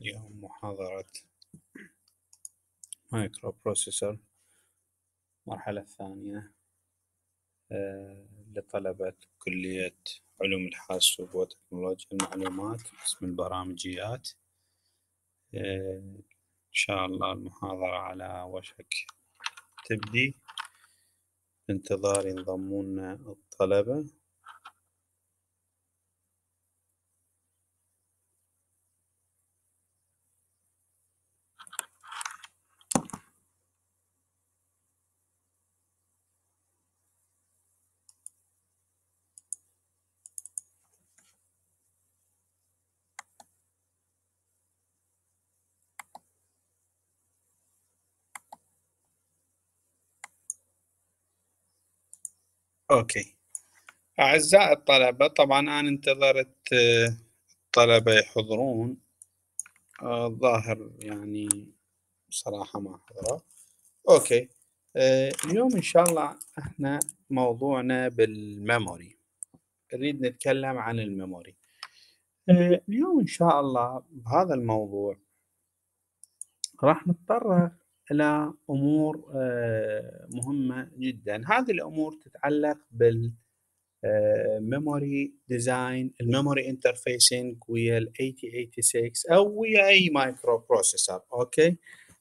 اليوم محاضرة مايكرو بروسيسور المرحلة الثانية آه، لطلبة كلية علوم الحاسوب وتكنولوجيا المعلومات قسم البرامجيات آه، إن شاء الله المحاضرة على وشك تبدي في انتظار ينضمون الطلبة اوكي اعزائي الطلبه طبعا انا انتظرت آه، الطلبه يحضرون آه، الظاهر يعني بصراحه ما حضروا اوكي آه، اليوم ان شاء الله احنا موضوعنا بالميموري نريد نتكلم عن الميموري اليوم ان شاء الله بهذا الموضوع راح نتطرق الى امور آه، مهمه جدا هذه الامور تتعلق بال ميموري ديزاين الميموري انترفيسنج ويا ال 8086 او ويا اي مايكرو بروسيسور اوكي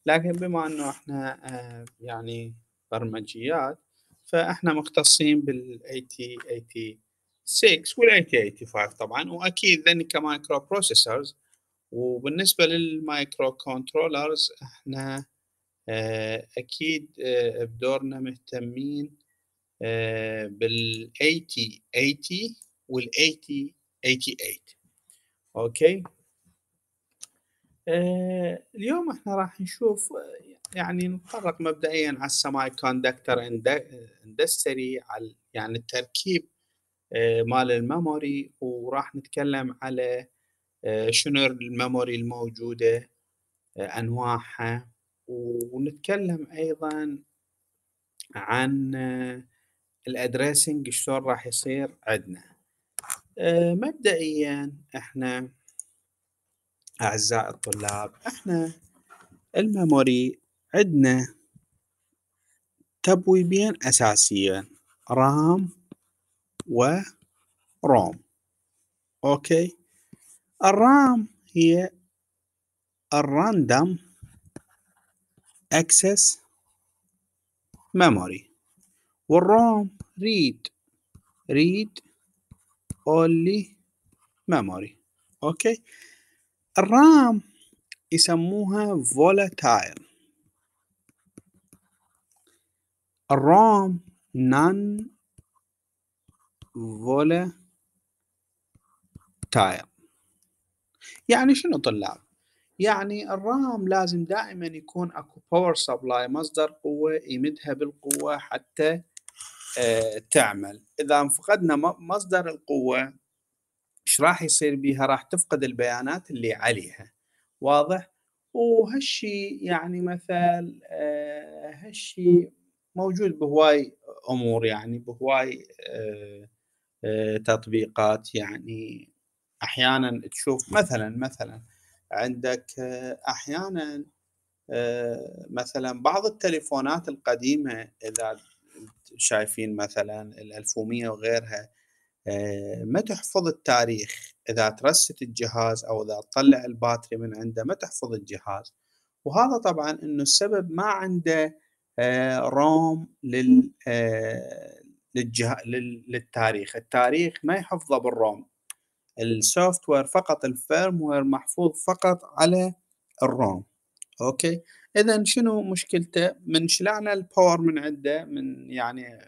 لكن بما انه احنا آه، يعني برمجيات فاحنا مختصين بال 8086 وال 8085 طبعا واكيد ذن كمايكرو بروسيسورز وبالنسبه للمايكرو كنترولرز احنا آه، اكيد آه، بدورنا مهتمين آه، بال 80 80 وال 80 88 اوكي اليوم احنا راح نشوف يعني نتطرق مبدئيا على السماي كوندكتر اندستري على يعني التركيب مال الميموري وراح نتكلم على شنو الميموري الموجوده انواعها ونتكلم ايضا عن آه، الادريسنج شلون راح يصير عندنا آه، مبدئيا احنا اعزائي الطلاب احنا الميموري عندنا تبويبين اساسيين رام وروم اوكي الرام هي الراندم access memory والروم read read only memory اوكي الرام يسموها volatile الروم non volatile يعني شنو طلاب يعني الرام لازم دائما يكون اكو باور سبلاي مصدر قوه يمدها بالقوه حتى آه، تعمل اذا فقدنا مصدر القوه ايش راح يصير بيها راح تفقد البيانات اللي عليها واضح وهالشي يعني مثال آه، هالشي موجود بهواي امور يعني بهواي آه، تطبيقات يعني احيانا تشوف مثلا مثلا عندك آه، احيانا آه، مثلا بعض التليفونات القديمه اذا شايفين مثلا ال1100 وغيرها آه، ما تحفظ التاريخ اذا ترست الجهاز او اذا تطلع الباتري من عنده ما تحفظ الجهاز وهذا طبعا انه السبب ما عنده روم لل للتاريخ التاريخ ما يحفظه بالروم السوفت وير فقط الفيرم وير محفوظ فقط على الروم اوكي اذا شنو مشكلته من شلعنا الباور من عنده من يعني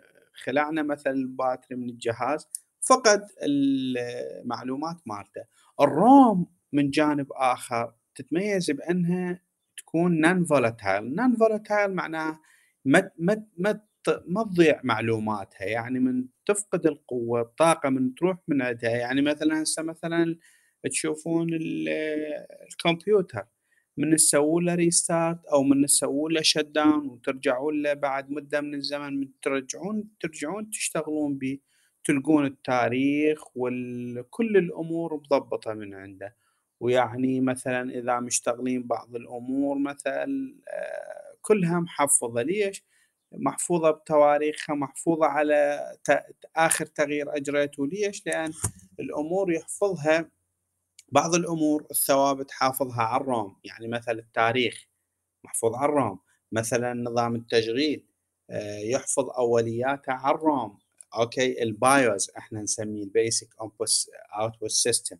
خلعنا مثلا الباتري من الجهاز فقد المعلومات مالته الروم من جانب اخر تتميز بانها تكون نان فولاتايل نان فولاتايل معناه ما ما ما ما تضيع معلوماتها يعني من تفقد القوه الطاقه من تروح من عندها يعني مثلا هسه مثلا تشوفون الكمبيوتر من تسووا له ريستارت او من تسووا له شت داون وترجعوا له بعد مده من الزمن من ترجعون ترجعون تشتغلون به تلقون التاريخ وكل الامور مضبطه من عنده ويعني مثلا اذا مشتغلين بعض الامور مثل آه، كلها محفظه ليش؟ محفوظه بتواريخها محفوظه على اخر تغيير أجريته ليش لان الامور يحفظها بعض الامور الثوابت حافظها على الروم يعني مثلا التاريخ محفوظ على الروم مثلا نظام التشغيل آه، يحفظ اولياته على الروم اوكي البايوز احنا نسميه البيسك اوتبوت سيستم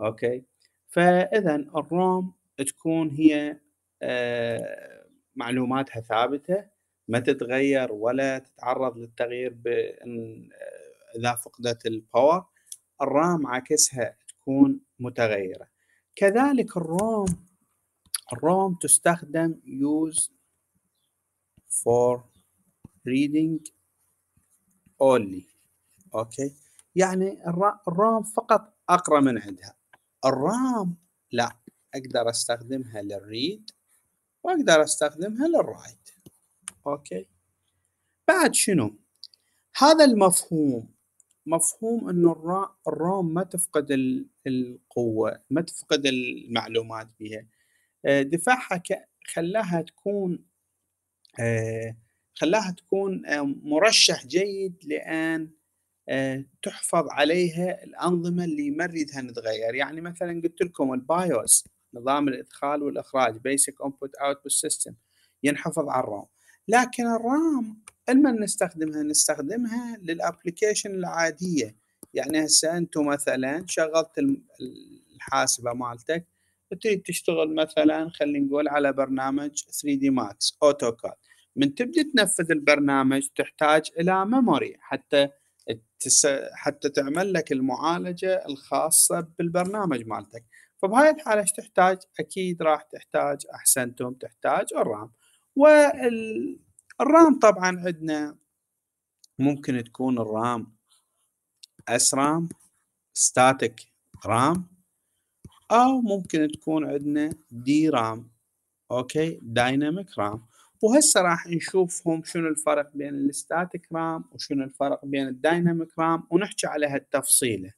اوكي فاذا الروم تكون هي آه، معلوماتها ثابته ما تتغير ولا تتعرض للتغيير بان آه، اذا فقدت الباور الرام عكسها تكون متغيره كذلك الروم الروم تستخدم use for reading only اوكي يعني الرام فقط اقرا من عندها الرام لا اقدر استخدمها للريد واقدر استخدمها للرايت اوكي بعد شنو هذا المفهوم مفهوم انه الروم ما تفقد القوه ما تفقد المعلومات بها آه، دفاعها خلاها تكون آه، خلاها تكون آه، مرشح جيد لان تحفظ عليها الانظمه اللي ما نريدها نتغير يعني مثلا قلت لكم البايوس نظام الادخال والاخراج بيسك انبوت اوتبوت سيستم ينحفظ على الروم لكن الرام لما نستخدمها نستخدمها للابلكيشن العاديه يعني هسه انتم مثلا شغلت الحاسبه مالتك تريد تشتغل مثلا خلينا نقول على برنامج 3 دي ماكس اوتوكاد من تبدي تنفذ البرنامج تحتاج الى ميموري حتى تس... حتى تعمل لك المعالجه الخاصه بالبرنامج مالتك فبهاي الحاله تحتاج اكيد راح تحتاج احسنتم تحتاج الرام والرام طبعا عندنا ممكن تكون الرام اس رام ستاتيك رام او ممكن تكون عندنا دي رام اوكي دايناميك رام وهسه راح نشوفهم شنو الفرق بين الستاتيك رام وشنو الفرق بين الدايناميك رام ونحكي على هالتفصيله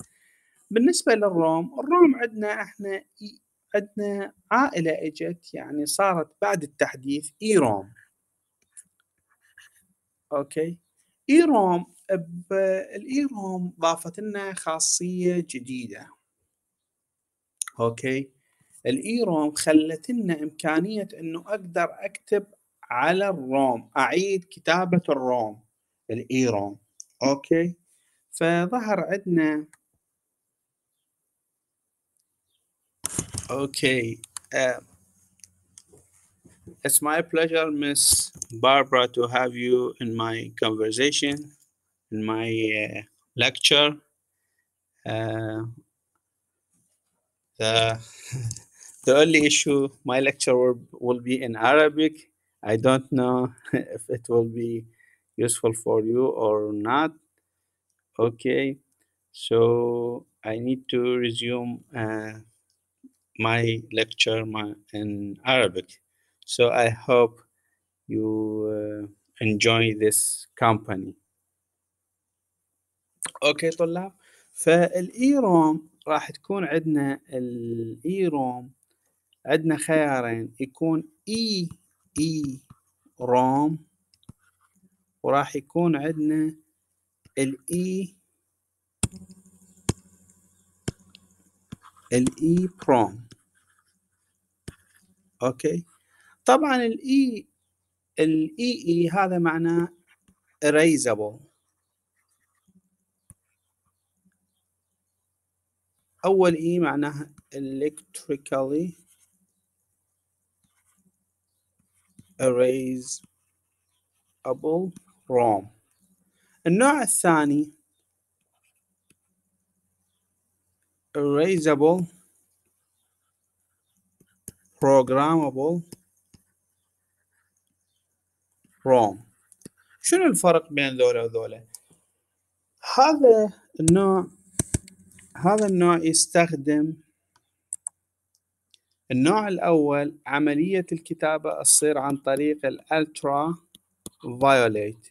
بالنسبه للروم الروم عندنا احنا عندنا عائلة اجت يعني صارت بعد التحديث ايروم اوكي ايروم الايروم ضافت لنا خاصية جديدة اوكي الايروم خلت لنا امكانية انه اقدر اكتب على الروم اعيد كتابة الروم الايروم اوكي فظهر عندنا Okay. Uh, it's my pleasure, Miss Barbara, to have you in my conversation, in my uh, lecture. Uh, the, the only issue, my lecture will, will be in Arabic. I don't know if it will be useful for you or not. Okay, so I need to resume. Uh, my lecture my, in Arabic. So I hope you uh, enjoy this company. Okay, طلاب فالايروم راح تكون عندنا الايروم عندنا خيارين يكون اي اي روم وراح يكون عندنا الاي الاي بروم اوكي طبعا الاي e، الاي اي e e هذا معناه erasable اول اي معناها electrically erasable ROM النوع الثاني erasable programmable ROM شنو الفرق بين ذولا وذولا هذا النوع هذا النوع يستخدم النوع الأول عملية الكتابة تصير عن طريق الألترا فايوليت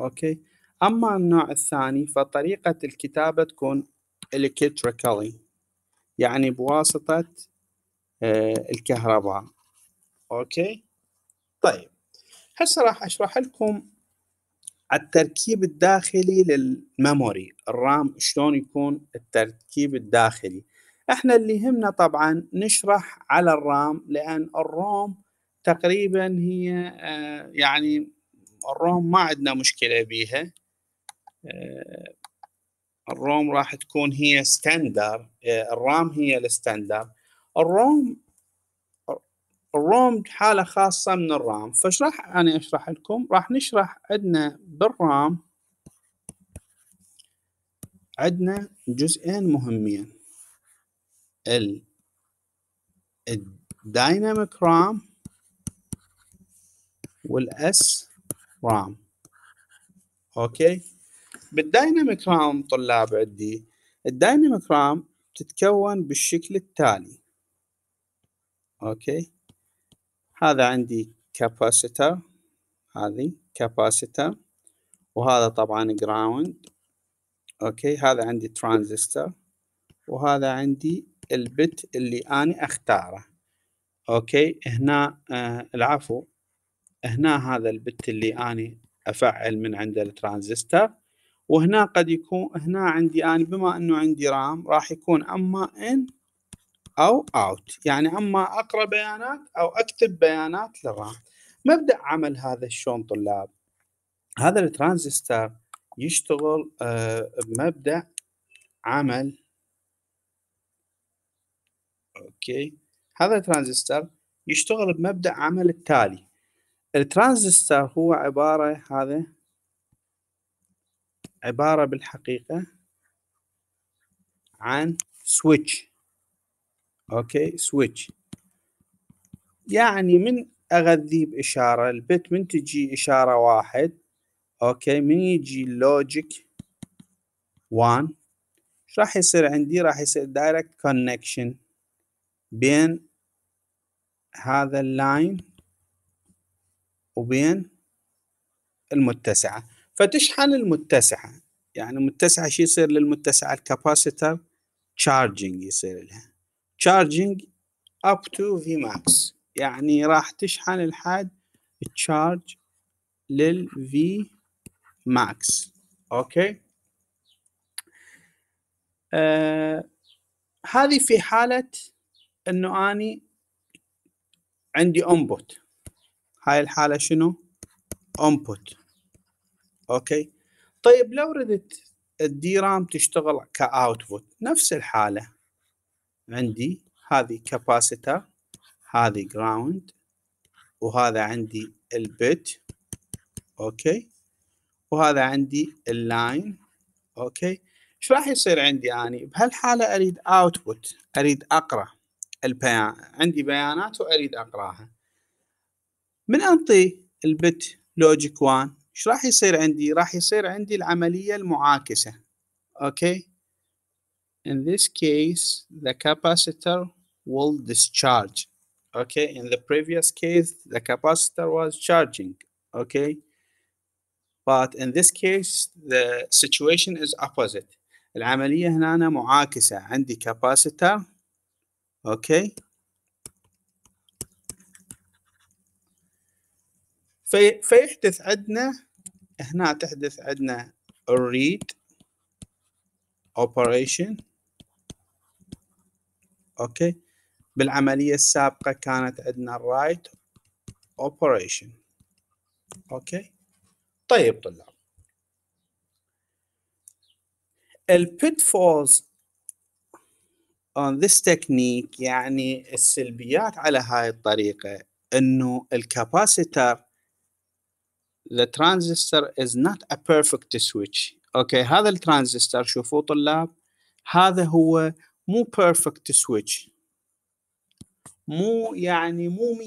أوكي أما النوع الثاني فطريقة الكتابة تكون إلكتريكالي يعني بواسطة آه، الكهرباء اوكي طيب هسه راح اشرح لكم على التركيب الداخلي للميموري الرام شلون يكون التركيب الداخلي احنا اللي يهمنا طبعا نشرح على الرام لان الروم تقريبا هي آه، يعني الروم ما عندنا مشكله بيها آه، الروم راح تكون هي ستاندر الرام هي الستاندر الروم الروم حالة خاصة من الرام فاشرح أنا أشرح لكم راح نشرح عندنا بالرام عندنا جزئين مهمين ال الدايناميك رام والاس رام اوكي بالدايناميك رام طلاب عندي الدايناميك رام تتكون بالشكل التالي اوكي هذا عندي كاباسيتر هذه كاباسيتر وهذا طبعا جراوند اوكي هذا عندي ترانزستور وهذا عندي البت اللي انا اختاره اوكي هنا آه العفو هنا هذا البت اللي اني افعل من عند الترانزستور وهنا قد يكون هنا عندي اني بما انه عندي رام راح يكون اما ان او اوت يعني اما اقرا بيانات او اكتب بيانات للرام مبدا عمل هذا الشون طلاب هذا الترانزستور يشتغل آه، بمبدا عمل اوكي هذا الترانزستور يشتغل بمبدا عمل التالي الترانزستور هو عباره هذا عباره بالحقيقه عن سويتش اوكي سويتش يعني من اغذيه باشاره البت من تجي اشاره واحد اوكي من يجي لوجيك 1 ايش راح يصير عندي راح يصير دايركت كونكشن بين هذا اللاين وبين المتسعه فتشحن المتسعه يعني المتسعه شو يصير للمتسعه الكباسيتر تشارجنج يصير لها charging up to Vmax يعني راح تشحن الحد تشارج للفي ماكس اوكي آه هذه في حالة انه اني عندي انبوت هاي الحالة شنو انبوت اوكي طيب لو ردت الدي رام تشتغل كاوتبوت نفس الحالة عندي هذه كاباسيتر هذه جراوند وهذا عندي البت اوكي وهذا عندي اللاين اوكي ايش راح يصير عندي اني يعني بهالحاله اريد اوتبوت اريد اقرا البيان عندي بيانات واريد اقراها من انطي البت لوجيك 1 ايش راح يصير عندي راح يصير عندي العمليه المعاكسه اوكي in this case the capacitor will discharge okay in the previous case the capacitor was charging okay but in this case the situation is opposite العملية هنا أنا معاكسة عندي capacitor okay في فيحدث عندنا هنا تحدث عندنا read operation اوكي بالعملية السابقة كانت عندنا الرايت اوبريشن اوكي طيب طلاب البيتفولز on this technique يعني السلبيات على هاي الطريقة انه الكاباسيتر the transistor is not a perfect switch اوكي هذا الترانزستور شوفوا طلاب هذا هو مو بيرفكت سويتش مو يعني مو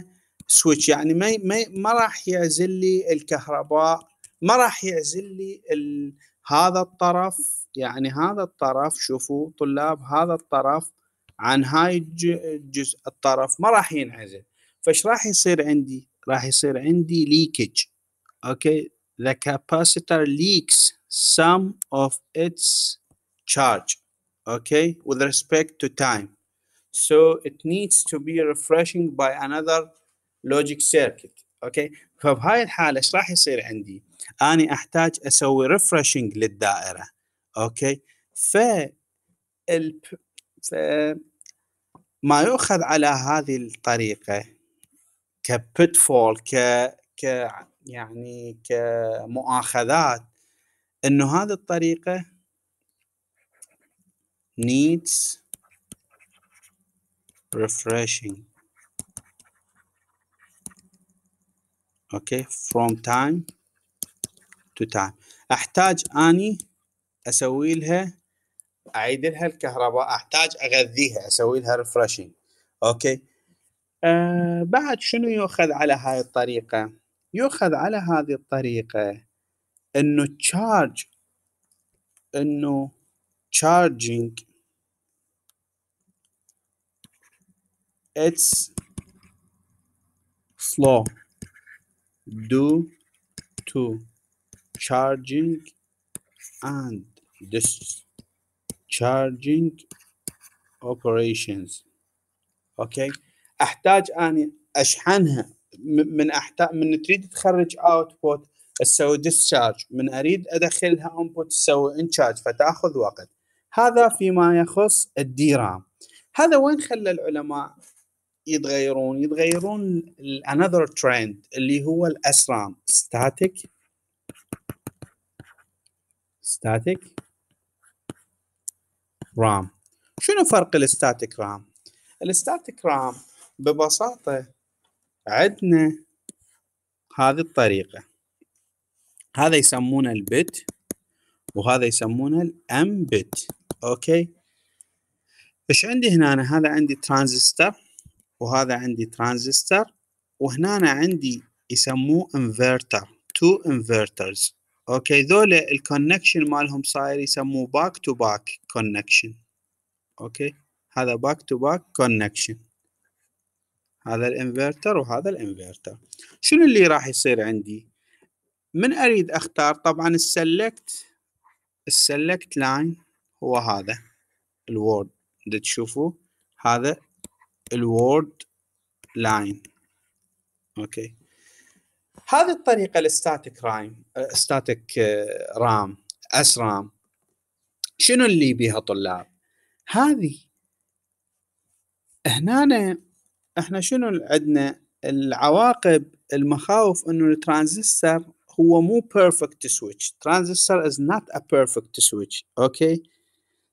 100% سويتش يعني ما ما, ما راح يعزل لي الكهرباء ما راح يعزل لي ال... هذا الطرف يعني هذا الطرف شوفوا طلاب هذا الطرف عن هاي الجزء الطرف ما راح ينعزل فايش راح يصير عندي راح يصير عندي ليكج اوكي the capacitor leaks some of its charge okay with respect to time so it needs to be refreshing by another logic circuit okay فبهاي الحاله ايش راح يصير عندي؟ اني احتاج اسوي ريفرشنج للدائره اوكي ف فالب... ف ما يؤخذ على هذه الطريقه كبيت فول ك ك يعني كمؤاخذات انه هذه الطريقه needs refreshing okay from time to time احتاج اني اسوي لها اعيد لها الكهرباء احتاج اغذيها اسوي لها ريفرشينج اوكي آه بعد شنو يؤخذ على هاي الطريقه يؤخذ على هذه الطريقه انه تشارج انه تشارجينج It's slow due to charging and discharging operations. Okay. احتاج اني اشحنها من احتاج من تريد تخرج output تسوي discharge من اريد ادخلها input تسوي انشارج فتاخذ وقت هذا فيما يخص الديرام هذا وين خلى العلماء يتغيرون يتغيرون another trend اللي هو الاسرام static static RAM شنو فرق الستاتيك رام الستاتيك رام ببساطة عندنا هذه الطريقة هذا يسمونه البت وهذا يسمونه الام بت اوكي ايش عندي هنا أنا؟ هذا عندي ترانزستور وهذا عندي ترانزستور وهنا أنا عندي يسموه انفرتر تو انفرترز اوكي ذولا الكونكشن مالهم صاير يسموه باك تو باك كونكشن اوكي هذا باك تو باك كونكشن هذا الانفرتر وهذا الانفرتر شنو اللي راح يصير عندي من اريد اختار طبعا السلكت السلكت لاين هو هذا الوورد اللي تشوفوه هذا الوورد لاين اوكي هذه الطريقه الستاتيك رايم ستاتيك رام اس رام شنو اللي بيها طلاب هذه هنا احنا شنو عندنا العواقب المخاوف انه الترانزستور هو مو بيرفكت سويتش ترانزستور از نوت ا بيرفكت سويتش اوكي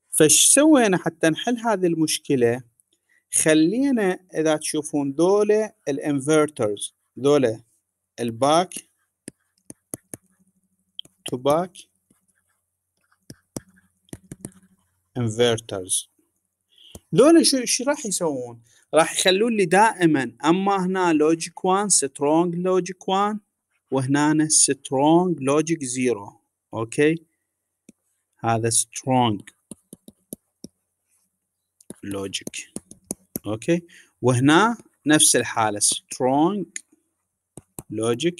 فش سوينا حتى نحل هذه المشكله خلينا اذا تشوفون دول الانفرترز دول الباك تو باك انفرترز دول شو شو راح يسوون؟ راح يخلون لي دائما اما هنا لوجيك 1 سترونج لوجيك 1 وهنا سترونج لوجيك 0 اوكي هذا سترونج لوجيك اوكي وهنا نفس الحاله سترونج لوجيك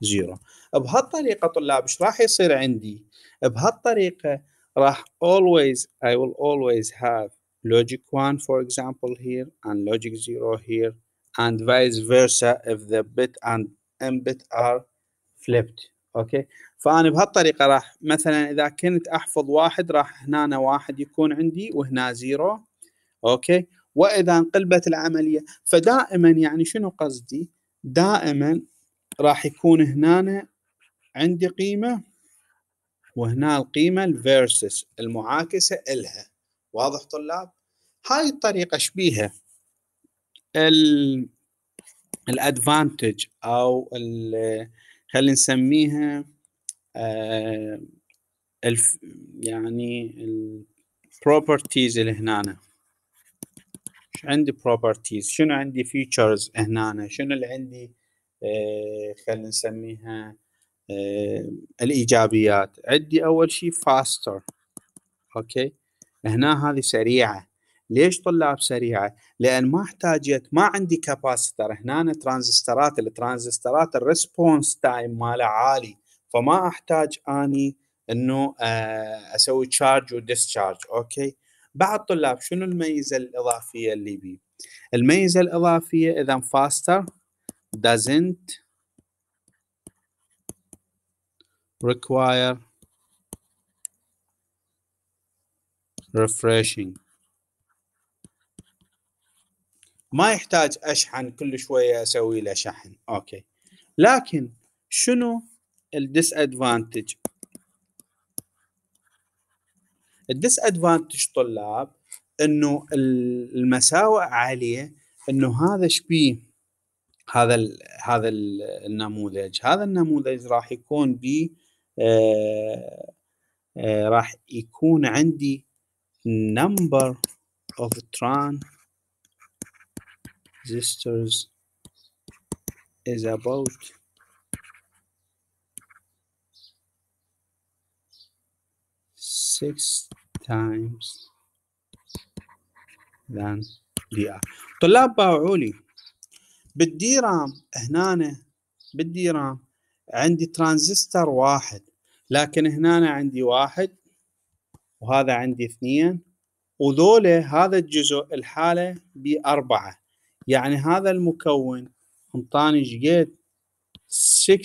زيرو بهالطريقه طلاب ايش راح يصير عندي بهالطريقه راح always I will always have logic 1 for example here and logic 0 here and vice versa if the bit and m bit are flipped اوكي فانا بهالطريقه راح مثلا اذا كنت احفظ واحد راح هنا واحد يكون عندي وهنا 0 اوكي واذا انقلبت العمليه فدائما يعني شنو قصدي دائما راح يكون هنا عندي قيمه وهنا القيمه الفيرسس المعاكسه الها واضح طلاب هاي الطريقه شبيهه الادفانتج او خلينا نسميها آه، الف يعني البروبرتيز اللي هنا شو عندي بروبرتيز شنو عندي فيتشرز هنا شنو اللي عندي آه، خلينا نسميها آه، الايجابيات عندي اول شيء فاستر اوكي هنا هذه سريعه ليش طلاب سريعه لان ما احتاجت ما عندي كاباسيتر هنا ترانزستورات الترانزستورات الريسبونس تايم ماله عالي فما احتاج اني انه آه، اسوي تشارج وديسشارج اوكي بعض الطلاب شنو الميزه الاضافيه اللي بيه الميزه الاضافيه اذا faster doesn't require refreshing ما يحتاج اشحن كل شويه اسوي له شحن اوكي لكن شنو الديس ادفانتج الديس ادفانتج طلاب انه المساوئ عاليه انه هذا شبيه هذا الـ هذا الـ النموذج هذا النموذج راح يكون ب آه آه راح يكون عندي number of transistors is about six times than dr طلاب باعوا لي بالديرام هنا بالديرام عندي ترانزستور واحد لكن هنا عندي واحد وهذا عندي اثنين وذوله هذا الجزء الحالة بأربعة يعني هذا المكون انطاني جيد 60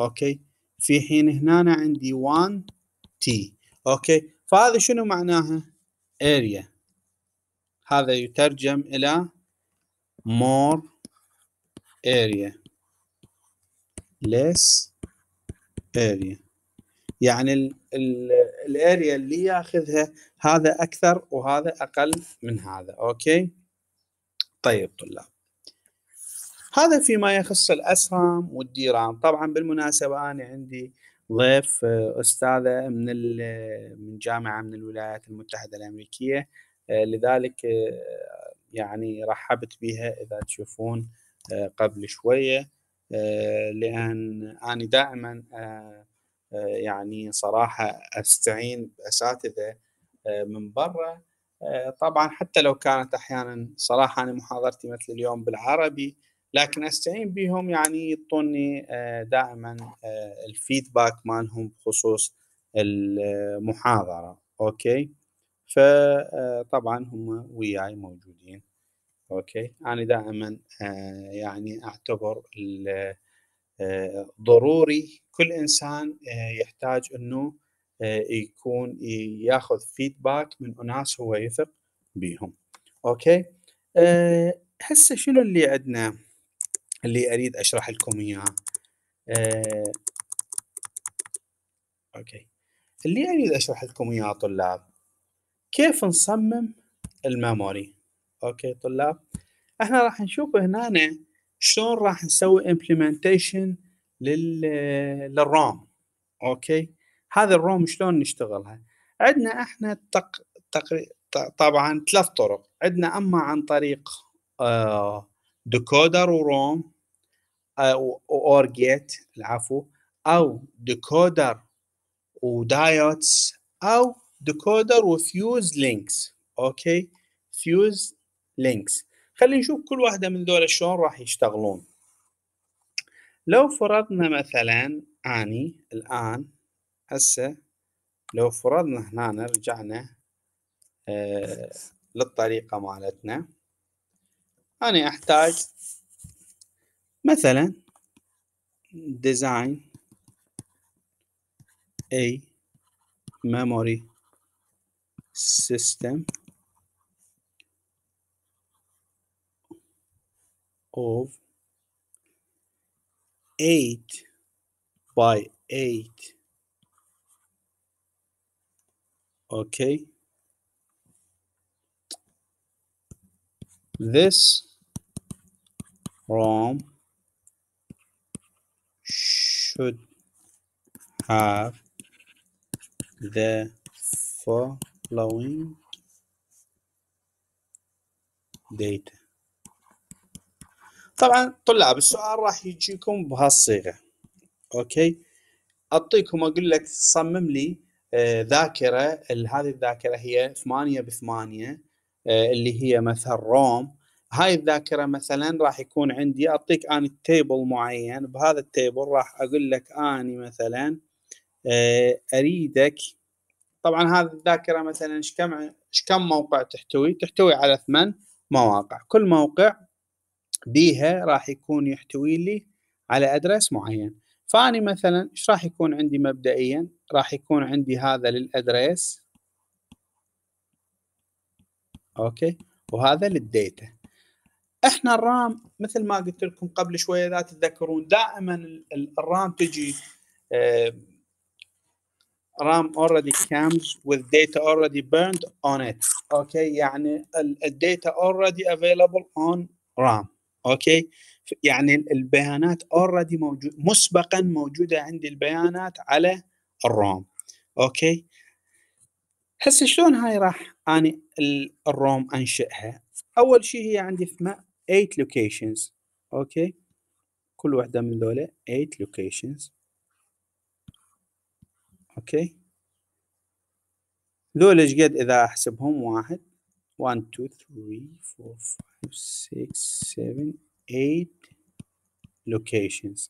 اوكي في حين هنا عندي 1 تي اوكي فهذا شنو معناها area هذا يترجم إلى more area less area يعني الاريا اللي ياخذها هذا اكثر وهذا اقل من هذا اوكي طيب طلاب هذا فيما يخص الاسهم والديرام طبعا بالمناسبه انا عندي ضيف آه، استاذه من من جامعه من الولايات المتحده الامريكيه آه، لذلك آه، يعني رحبت بها اذا تشوفون قبل شويه لان انا دائما يعني صراحه استعين باساتذه من برا طبعا حتى لو كانت احيانا صراحه انا محاضرتي مثل اليوم بالعربي لكن استعين بهم يعني يعطوني آه، دائما آه، الفيدباك مالهم بخصوص المحاضره اوكي فطبعا آه، هم وياي موجودين اوكي انا دائما يعني اعتبر ضروري كل انسان يحتاج انه يكون ياخذ فيدباك من اناس هو يثق بهم اوكي هسه شنو اللي عندنا اللي اريد اشرح لكم اياها أه اوكي اللي اريد اشرح لكم اياه طلاب كيف نصمم الميموري اوكي طلاب احنا راح نشوف هنا شلون راح نسوي امبلمنتيشن لل للروم اوكي هذا الروم شلون نشتغلها عندنا احنا تق... تق... طبعا ثلاث طرق عندنا اما عن طريق آه ديكودر وروم واور جيت العفو او ديكودر ودايوتس او ديكودر وفيوز لينكس اوكي فيوز لينكس خلينا نشوف كل واحده من دول شلون راح يشتغلون لو فرضنا مثلا اني الان هسه لو فرضنا هنا رجعنا آه للطريقه مالتنا أنا أحتاج مثلا design a memory system of 8 by 8 okay this from should have the following data طبعا طلاب السؤال راح يجيكم بهالصيغه اوكي اعطيكم اقول لك صمم لي آه، ذاكره هذه الذاكره هي 8 ب 8 اللي هي مثلا روم هاي الذاكره مثلا راح يكون عندي اعطيك انا تيبل معين بهذا التيبل راح اقول لك اني مثلا آه، اريدك طبعا هذه الذاكره مثلا ايش كم ايش كم موقع تحتوي؟ تحتوي على ثمان مواقع، كل موقع بيها راح يكون يحتوي لي على ادرس معين، فاني مثلا ايش راح يكون عندي مبدئيا؟ راح يكون عندي هذا للادرس اوكي وهذا للديتا. احنا الرام مثل ما قلت لكم قبل شويه اذا تتذكرون دائما الرام تجي رام اوريدي كامز وذ داتا اوريدي بيرند اون ات اوكي يعني الداتا اوريدي افيلبل اون رام اوكي يعني البيانات اوريدي موجود مسبقا موجوده عندي البيانات على الروم اوكي هسه شلون هاي راح اني الروم انشئها اول شيء هي عندي 8 locations اوكي كل واحدة من ذولا 8 locations اوكي ذولا شقد اذا احسبهم واحد 1 2 3 4 5 6 7 8 locations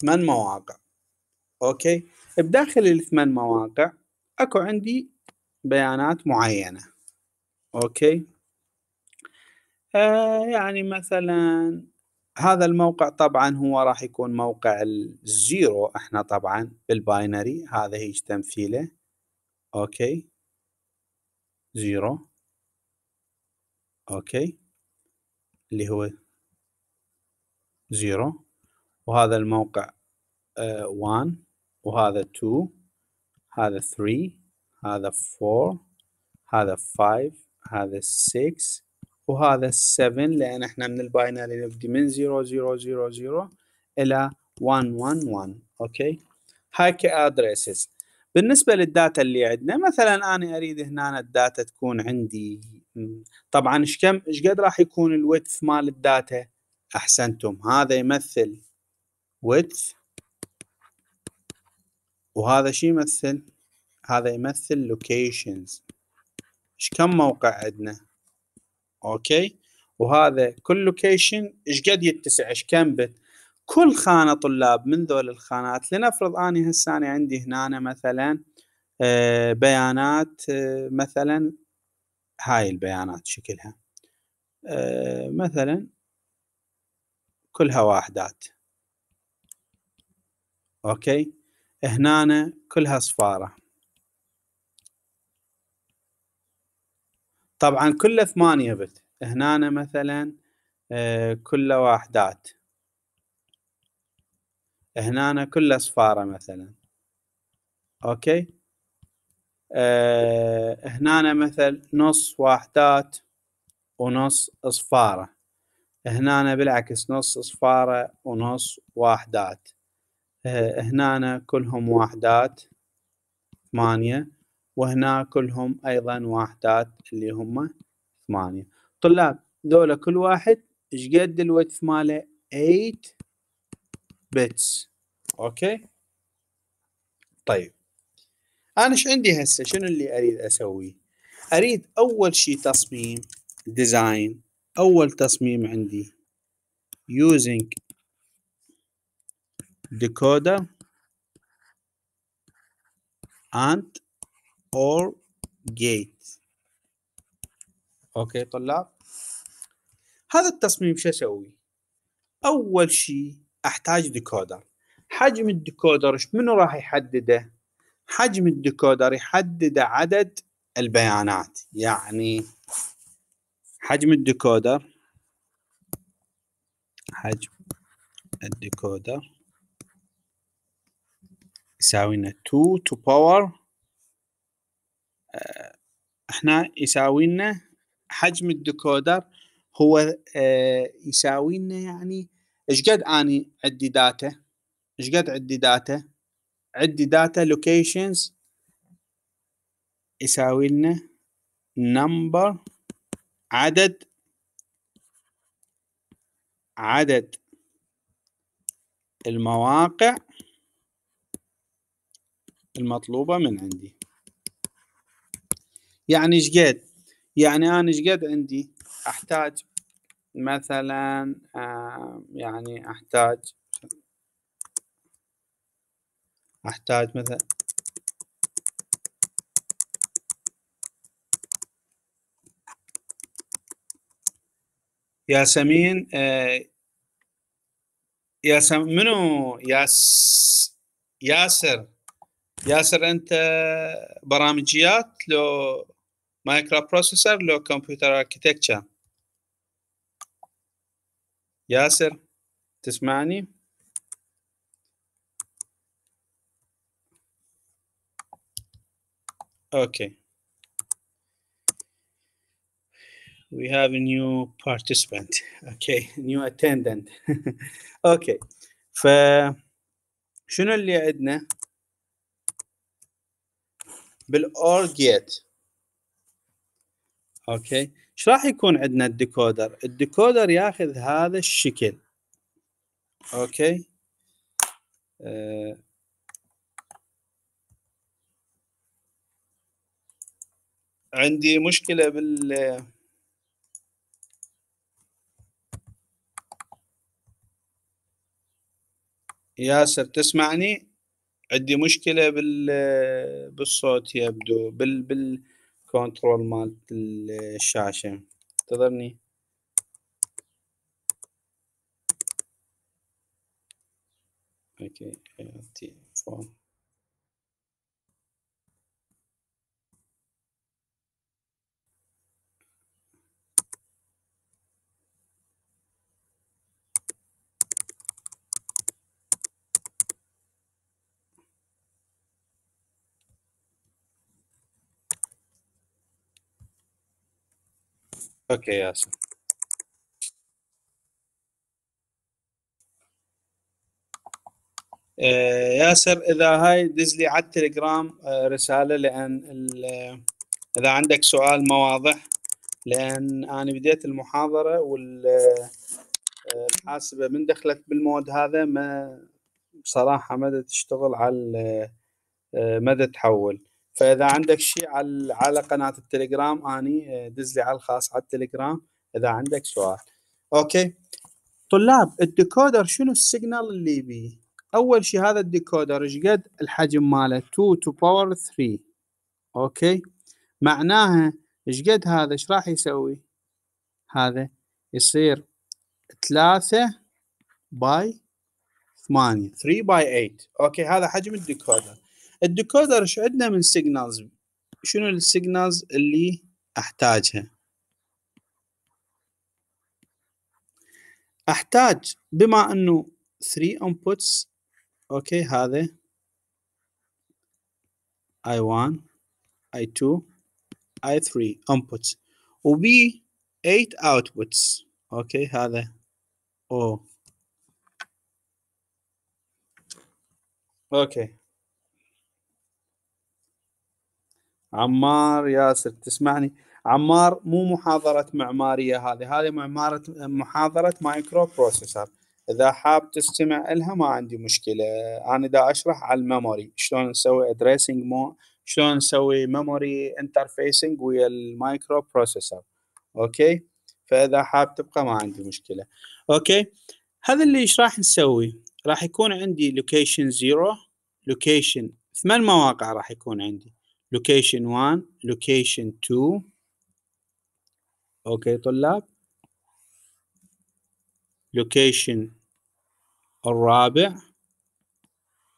ثمان مواقع اوكي بداخل الثمان مواقع اكو عندي بيانات معينة اوكي آه، يعني مثلا هذا الموقع طبعا هو راح يكون موقع الزيرو احنا طبعا بالباينري هذا هي تمثيله اوكي زيرو اوكي اللي هو زيرو وهذا الموقع آه، وان وهذا تو هذا ثري هذا فور هذا فايف هذا سكس وهذا 7 لان احنا من الباينري نبدي من 0 0 0 0 الى 1 1 1 اوكي هاي كادريسز بالنسبه للداتا اللي عندنا مثلا انا اريد هنا الداتا تكون عندي طبعا ايش كم ايش قد راح يكون الويدث مال الداتا احسنتم هذا يمثل ويدث وهذا شيء يمثل هذا يمثل لوكيشنز ايش كم موقع عندنا اوكي وهذا كل لوكيشن ايش قد يتسع ايش كم بت كل خانه طلاب من ذول الخانات لنفرض اني هسه انا عندي هنا مثلا آه، بيانات آه، مثلا هاي البيانات شكلها آه، مثلا كلها واحدات اوكي هنا كلها صفاره طبعا كله ثمانية بت هنا مثلا آه، كله واحدات هنا كله صفاره مثلا اوكي آه، هنا مثل نص واحدات ونص صفارة هنا بالعكس نص صفارة ونص واحدات آه، هنا كلهم واحدات ثمانية وهنا كلهم ايضا واحدات اللي هم ثمانية طلاب دولة كل واحد ايش قد الوجه ماله 8 بيتس اوكي طيب انا ايش عندي هسه شنو اللي اريد اسويه اريد اول شيء تصميم ديزاين اول تصميم عندي using decoder and or gate اوكي طلاب هذا التصميم شو اسوي اول شيء احتاج ديكودر حجم الديكودر منو راح يحدده حجم الديكودر يحدد عدد البيانات يعني حجم الديكودر حجم الديكودر يساوينا 2 to power آه، احنا يساوي لنا حجم الديكودر هو اه يساوي لنا يعني ايش قد اني عندي داتا ايش قد عندي داتا عندي داتا لوكيشنز يساوي لنا نمبر عدد عدد المواقع المطلوبة من عندي يعني ايش قد يعني انا ايش قد عندي احتاج مثلا يعني احتاج احتاج مثلا ياسمين آه ياسم منو ياس ياسر ياسر انت برامجيات لو microprocessor لو computer architecture ياسر تسمعني؟ Okay. We have a new participant. Okay, new attendant. okay. ف شنو اللي عندنا؟ بالاور جيت اوكي ايش راح يكون عندنا الديكودر الديكودر ياخذ هذا الشكل اوكي آه. عندي مشكله بال ياسر تسمعني عندي مشكله بال بالصوت يبدو بال بال كنترول مال الشاشة انتظرني اوكي تي فور اوكي ياسر آه، ياسر اذا هاي دز لي على التليجرام آه، رساله لان اذا عندك سؤال ما واضح لان انا بديت المحاضره والحاسبه آه، من دخلت بالمود هذا ما بصراحه ما تشتغل على مدى تحول فاذا عندك شيء على على قناه التليجرام اني آه، دز لي على الخاص على التليجرام اذا عندك سؤال اوكي طلاب الديكودر شنو السيجنال اللي بيه اول شيء هذا الديكودر ايش قد الحجم ماله 2 تو باور 3 اوكي معناها ايش قد هذا ايش راح يسوي هذا يصير 3 باي 8 3 باي 8 اوكي هذا حجم الديكودر الديكودر شو عندنا من سيجنالز شنو السيجنالز اللي احتاجها احتاج بما انه 3 inputs اوكي هذا I1 I2 I3 inputs وB 8 outputs اوكي هذا O اوكي عمار ياسر تسمعني عمار مو محاضرة معمارية هذه هذه معمارة محاضرة مايكرو بروسيسور إذا حاب تستمع لها ما عندي مشكلة أنا دا أشرح على الميموري شلون نسوي ادريسنج مو شلون نسوي ميموري انترفيسنج ويا المايكرو بروسيسور أوكي فإذا حاب تبقى ما عندي مشكلة أوكي هذا اللي ايش راح نسوي راح يكون عندي لوكيشن زيرو لوكيشن ثمان مواقع راح يكون عندي لوكيشن 1 لوكيشن 2 اوكي طلاب لوكيشن الرابع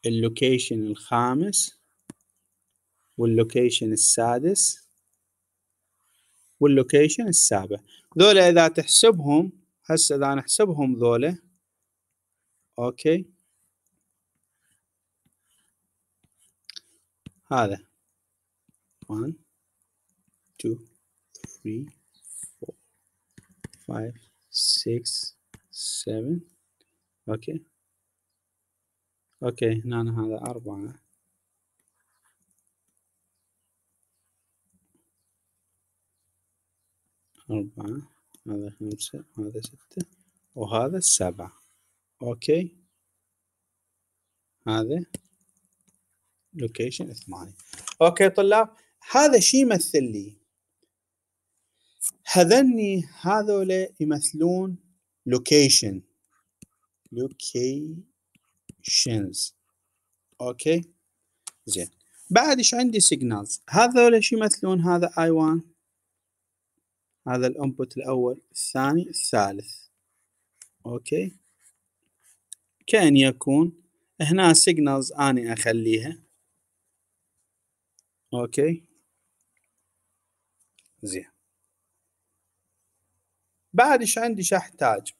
اللوكيشن الخامس واللوكيشن السادس واللوكيشن السابع ذولا اذا تحسبهم هسه اذا نحسبهم ذولا اوكي هذا 1 2 3 4 5 6 7 اوكي اوكي هنا هذا أربعة أربعة هذا خمسة هذا ستة وهذا سبعة اوكي هذا لوكيشن ثمانية اوكي طلاب هذا شي يمثل لي هذني هذول يمثلون لوكيشن لوكيشنز اوكي زين بعد ايش عندي سيجنالز هذول ايش يمثلون هذا اي 1 هذا الانبوت الاول الثاني الثالث اوكي كأن يكون هنا سيجنالز اني اخليها اوكي زين بعد ايش عندي ايش احتاج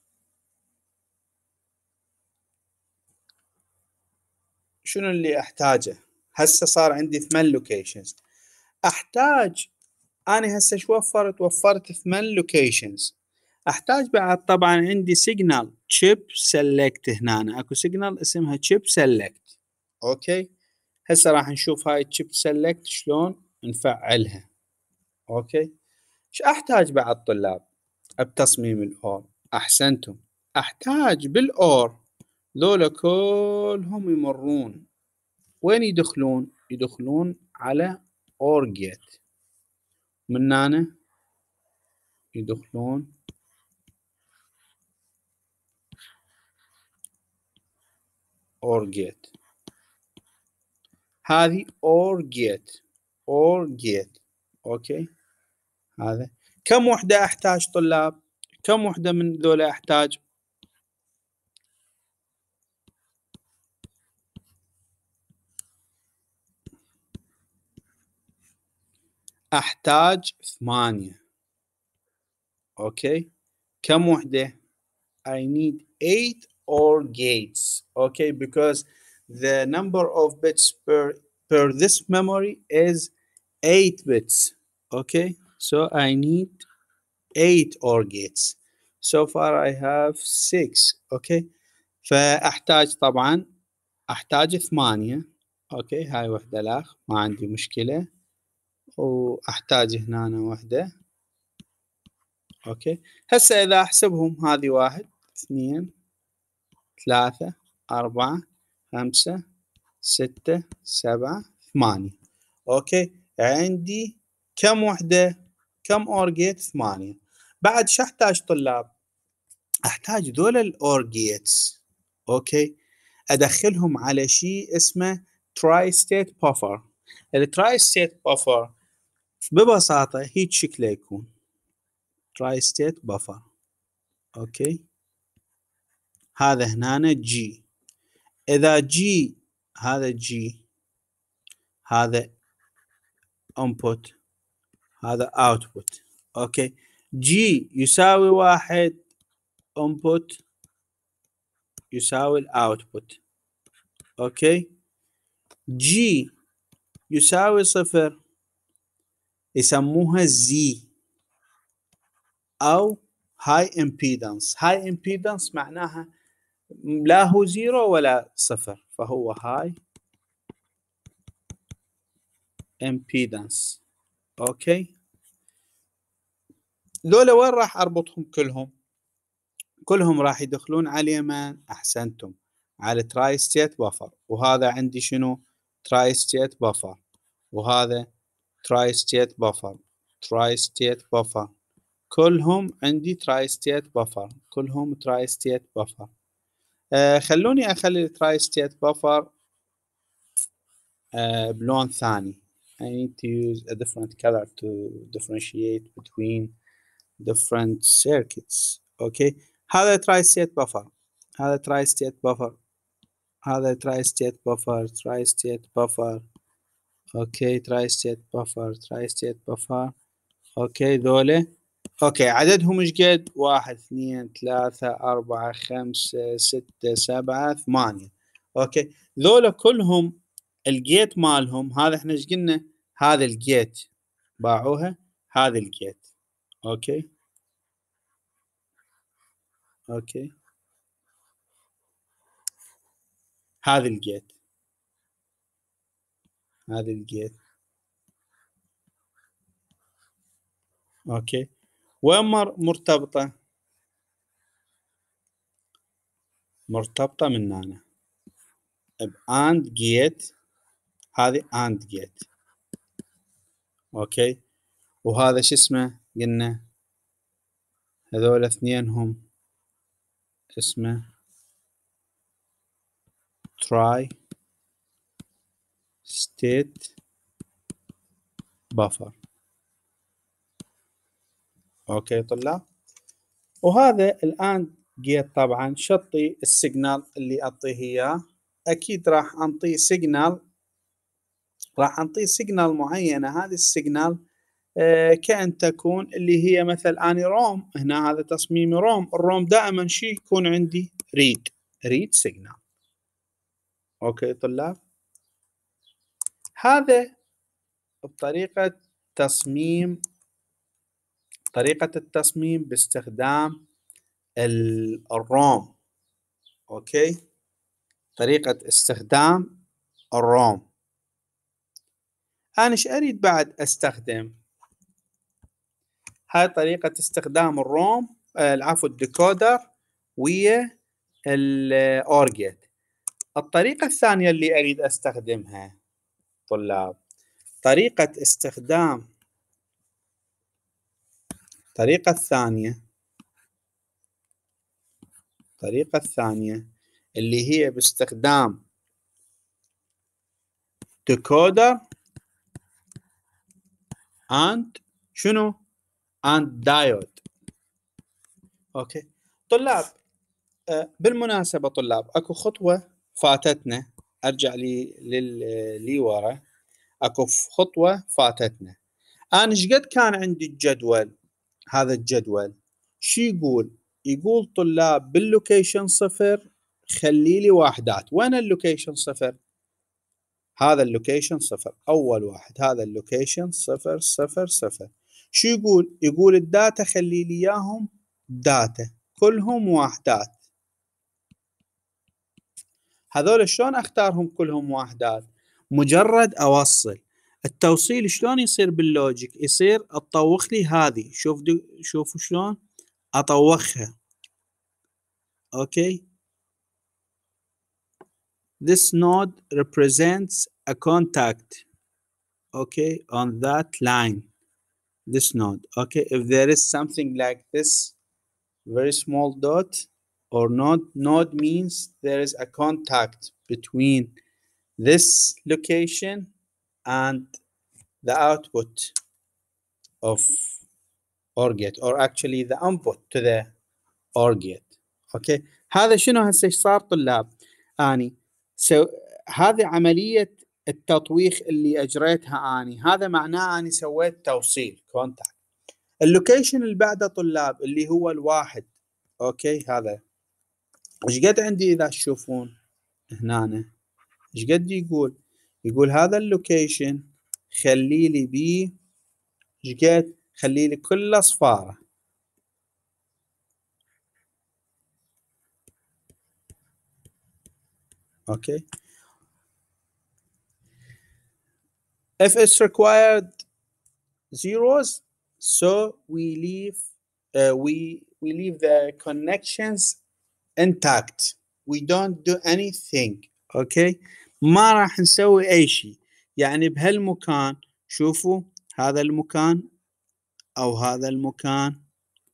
شنو اللي احتاجه هسه صار عندي ثمان لوكيشنز احتاج انا هسه شو وفرت وفرت ثمان لوكيشنز احتاج بعد طبعا عندي سيجنال تشيب سيلكت هنا اكو سيجنال اسمها تشيب سيلكت اوكي هسه راح نشوف هاي تشيب سيلكت شلون نفعلها اوكي ايش احتاج بعد طلاب بتصميم الاور احسنتم احتاج بالاور ذولا كلهم يمرون وين يدخلون يدخلون على اور جيت من هنا يدخلون اور جيت هذه اور جيت اور جيت اوكي هذا كم وحده احتاج طلاب كم وحده من ذولا احتاج احتاج ثمانية اوكي كم وحدة I need eight or gates okay because the number of bits per per this memory is eight bits okay So I need eight OR gates. So far I have six. Okay. فأحتاج طبعا أحتاج ثمانية. أوكي هاي وحدة لاخ ما عندي مشكلة. وأحتاج هنا وحدة. أوكي. هسه إذا أحسبهم هذه واحد اثنين ثلاثة أربعة خمسة ستة سبعة ثمانية أوكي عندي كم وحدة كم اور جيت؟ ثمانية بعد شو احتاج طلاب؟ احتاج ذول الاور جيتس اوكي ادخلهم على شيء اسمه تراي ستيت بافر التراي ستيت بافر ببساطة هيك شكله يكون تراي ستيت بافر اوكي هذا هنا جي اذا جي هذا جي هذا انبوت هذا output اوكي g يساوي واحد input يساوي output اوكي g يساوي صفر يسموها z او high impedance high impedance معناها لا هو زيرو ولا صفر فهو high impedance اوكي لولا وين راح اربطهم كلهم كلهم راح يدخلون على اليمن احسنتم على تراي ستيت بفر وهذا عندي شنو تراي ستيت بفر وهذا تراي ستيت بفر تراي ستيت بفر كلهم عندي تراي ستيت بفر كلهم تراي ستيت بفر آه خلوني اخلي التراي ستيت بفر آه بلون ثاني I need to use a different color to differentiate between different circuits okay هذا تراي ستيت بفر هذا تراي ستيت بفر هذا try state buffer. Try state buffer. Okay. Try state buffer. Try state buffer. Okay. ذولا اوكي عددهم ايش قد؟ واحد اثنين ثلاثة أربعة خمسة ستة سبعة ثمانية اوكي ذولا كلهم الجيت مالهم هذا احنا ايش قلنا؟ هذا الجيت باعوها هذا الجيت اوكي اوكي هذا الجيت هذا الجيت اوكي وين مرتبطه مرتبطه من هنا باند جيت هذه اند جيت اوكي وهذا شو اسمه قلنا هذول اثنين هم اسمه try state buffer اوكي طلاب وهذا الان جيت طبعا شطي السيجنال اللي اعطيه اياه اكيد راح انطيه سيجنال راح أنطيه سيجنال معينة هذه السيجنال آه، كأن تكون اللي هي مثل أني روم هنا هذا تصميم روم الروم دائما شي يكون عندي ريد ريد سيجنال أوكي طلاب هذا بطريقة تصميم طريقة التصميم باستخدام الروم أوكي طريقة استخدام الروم انا ايش اريد بعد استخدم هاي طريقة استخدام الروم آه، العفو الديكودر ويا الأورجيت الطريقة الثانية اللي اريد استخدمها طلاب طريقة استخدام الطريقة الثانية الطريقة الثانية اللي هي باستخدام ديكودر اند شنو اند دايود اوكي طلاب آه، بالمناسبه طلاب اكو خطوه فاتتنا ارجع لي للي ورا اكو خطوه فاتتنا انا ايش قد كان عندي الجدول هذا الجدول شو يقول يقول طلاب باللوكيشن صفر خلي لي واحدات وين اللوكيشن صفر هذا اللوكيشن صفر أول واحد هذا اللوكيشن صفر صفر صفر شو يقول؟ يقول الداتا خلي لي إياهم داتا كلهم وحدات هذول شلون أختارهم كلهم وحدات؟ مجرد أوصل التوصيل شلون يصير باللوجيك؟ يصير أطوخ لي هذه شوف شوفوا شلون؟ أطوخها أوكي This node represents a contact, okay, on that line, this node, okay? If there is something like this, very small dot or node, node means there is a contact between this location and the output of OR gate or actually the input to the OR gate. اوكي هذا شنو هسه ايش صار طلاب اني سو هذه عمليه التطويخ اللي اجريتها اني هذا معناه اني سويت توصيل كونتاكت اللوكيشن اللي بعده طلاب اللي هو الواحد اوكي هذا ايش قد عندي اذا تشوفون هنا ايش قد يقول يقول هذا اللوكيشن خلي لي بيه ايش قد خلي لي كل أصفاره اوكي If it's required zeros, so we leave uh, we we leave the connections intact. We don't do anything. Okay. ما راح نسوي أي شيء. يعني بهالمكان شوفوا هذا المكان أو هذا المكان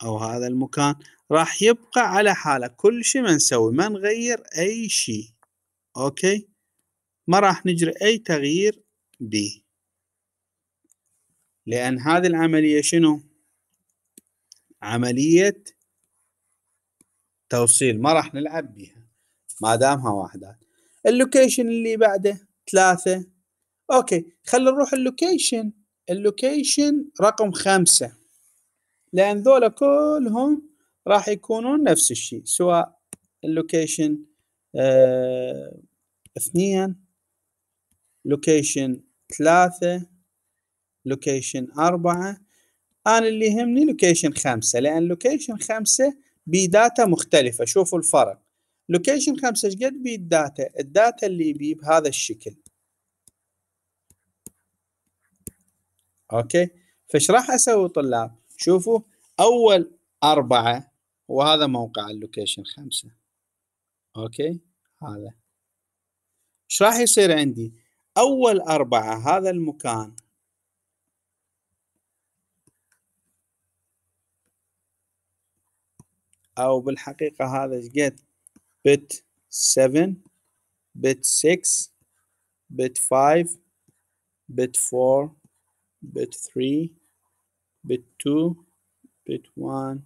أو هذا المكان راح يبقى على حاله كل شيء ما نسوي ما نغير أي شيء اوكي ما راح نجري اي تغيير بي لان هذه العملية شنو عملية توصيل ما راح نلعب بيها ما دامها واحدات اللوكيشن اللي بعده ثلاثة اوكي خلينا نروح اللوكيشن اللوكيشن رقم خمسة لان ذولا كلهم راح يكونون نفس الشيء سواء اللوكيشن آه اثنين لوكيشن ثلاثة لوكيشن أربعة أنا اللي يهمني لوكيشن خمسة لأن لوكيشن خمسة بي داتا مختلفة شوفوا الفرق لوكيشن خمسة ايش قد بي الداتا الداتا اللي بي بهذا الشكل اوكي فش راح اسوي طلاب شوفوا اول أربعة وهذا موقع اللوكيشن خمسة اوكي هذا ايش راح يصير عندي اول اربعه هذا المكان او بالحقيقه هذا ايش قد بت 7 بت 6 بت 5 بت 4 بت 3 بت 2 بت 1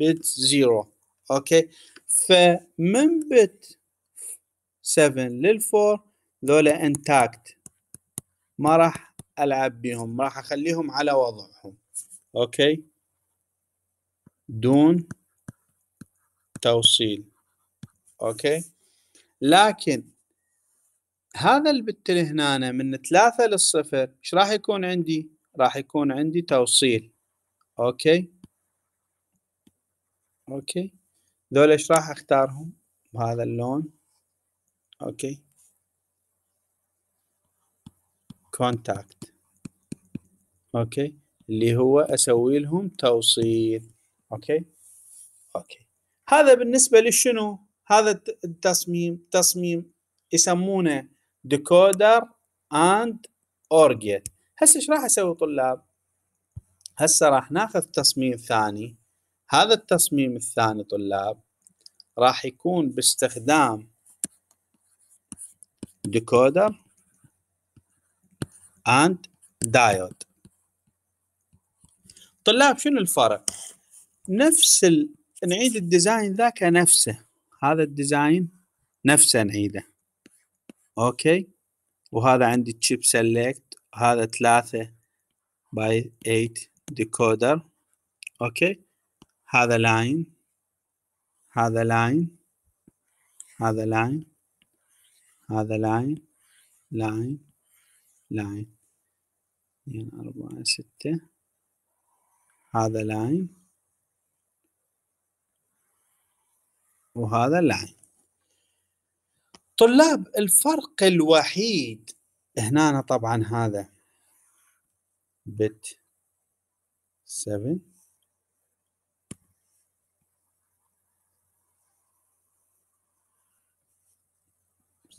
بت 0 اوكي فمن بت 7 لل 4 ذولا انتاكت ما راح العب بهم راح اخليهم على وضعهم اوكي دون توصيل اوكي لكن هذا البت هنا من ثلاثة للصفر ايش راح يكون عندي راح يكون عندي توصيل اوكي اوكي ذول ايش راح اختارهم بهذا اللون اوكي كونتاكت اوكي اللي هو اسوي لهم توصيل اوكي اوكي هذا بالنسبه لشنو هذا التصميم تصميم يسمونه ديكودر اند اورجيت هسه ايش راح اسوي طلاب هسه راح ناخذ تصميم ثاني هذا التصميم الثاني طلاب راح يكون باستخدام decoder and diode طلاب شنو الفرق نفس ال... نعيد الديزاين ذاك نفسه هذا الديزاين نفسه نعيده اوكي وهذا عندي تشيب سيلكت هذا 3 باي 8 ديكودر اوكي هذا لاين هذا لاين هذا لاين هذا لاين لاين لاين اثنين أربعة ستة هذا لاين وهذا لاين طلاب الفرق الوحيد هنا طبعا هذا بت 7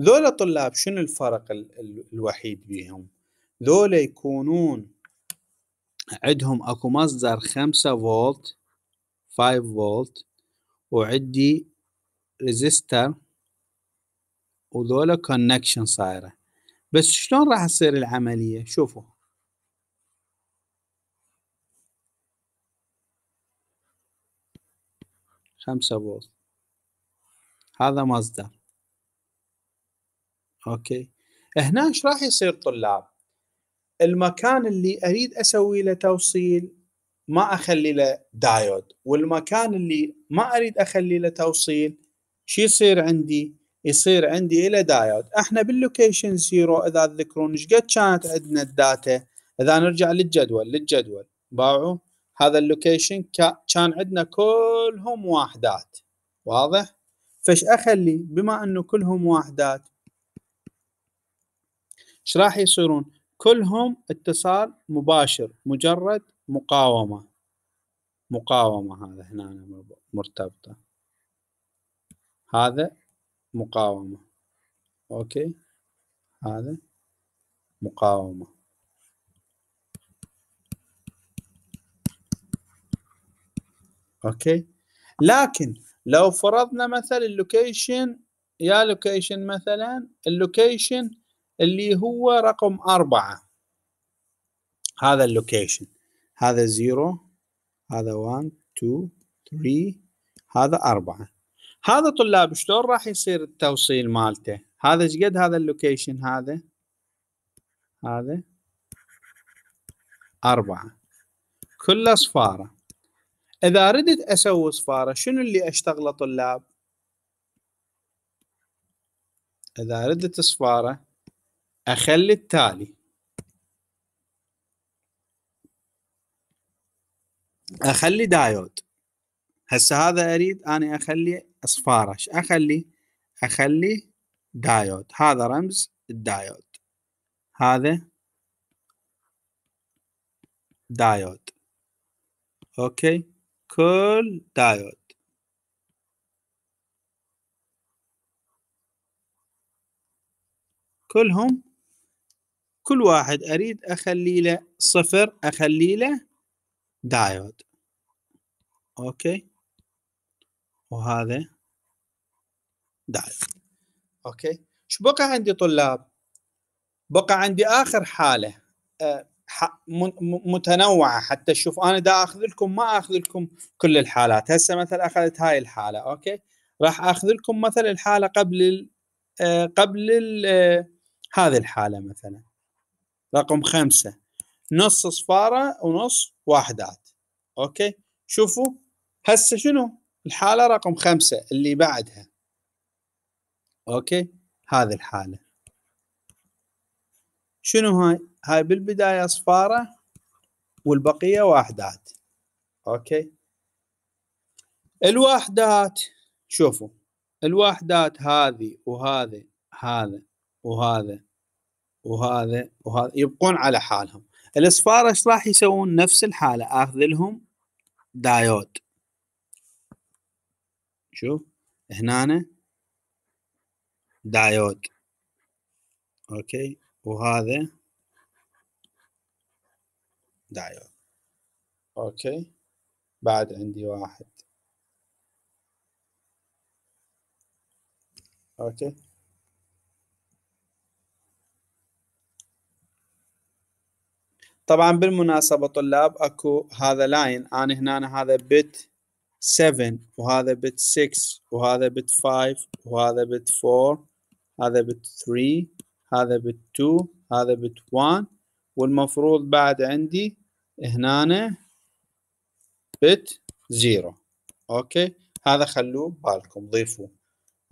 ذولا طلاب شنو الفرق ال ال الوحيد بيهم ذولا يكونون عندهم اكو مصدر 5 فولت 5 فولت وعدي ريزيستر وذولا كونكشن صايره بس شلون راح تصير العمليه شوفوا خمسة فولت هذا مصدر اوكي هنا ايش راح يصير طلاب المكان اللي اريد اسوي له توصيل ما اخلي له دايود والمكان اللي ما اريد اخلي له توصيل شو يصير عندي يصير عندي الى دايود احنا باللوكيشن زيرو اذا تذكرون ايش قد كانت عندنا الداتا اذا نرجع للجدول للجدول باعوا هذا اللوكيشن كان عندنا كلهم واحدات واضح فش اخلي بما انه كلهم واحدات ايش راح يصيرون كلهم اتصال مباشر مجرد مقاومه مقاومه هذا هنا مرتبطه هذا مقاومه اوكي هذا مقاومه اوكي لكن لو فرضنا مثلا اللوكيشن يا لوكيشن مثلا اللوكيشن اللي هو رقم أربعة هذا اللوكيشن هذا زيرو هذا 1 2 3 هذا أربعة هذا طلاب شلون راح يصير التوصيل مالته هذا ايش قد هذا اللوكيشن هذا هذا أربعة كل صفارة إذا ردت أسوي صفارة شنو اللي أشتغله طلاب إذا ردت صفارة أخلي التالي أخلي دايود هسه هذا أريد أنا أخلي أصفار أخلي أخلي دايود هذا رمز الدايود هذا دايود اوكي كل دايود كلهم كل واحد اريد اخلي له صفر اخلي له دايود اوكي وهذا دايود اوكي شو بقى عندي طلاب بقى عندي اخر حاله آه، متنوعه حتى شوف انا دا اخذ لكم ما اخذ لكم كل الحالات هسه مثلا اخذت هاي الحاله اوكي راح اخذ لكم مثلا الحاله قبل آه، قبل آه، هذه الحاله مثلا رقم خمسة نص صفارة ونص واحدات أوكي شوفوا هسه شنو الحالة رقم خمسة اللي بعدها أوكي هذه الحالة شنو هاي هاي بالبداية صفارة والبقية واحدات أوكي الوحدات شوفوا الوحدات هذه وهذه هذا وهذا وهذا وهذا يبقون على حالهم الاصفار ايش راح يسوون نفس الحاله اخذ لهم دايود شوف هنا دايود اوكي وهذا دايود اوكي بعد عندي واحد اوكي طبعا بالمناسبة طلاب اكو هذا لاين انا هنا هذا بت 7 وهذا بت 6 وهذا بت 5 وهذا بت 4 هذا بت 3 هذا بت 2 هذا بت 1 والمفروض بعد عندي هنا بت 0 اوكي هذا خلوه بالكم ضيفوه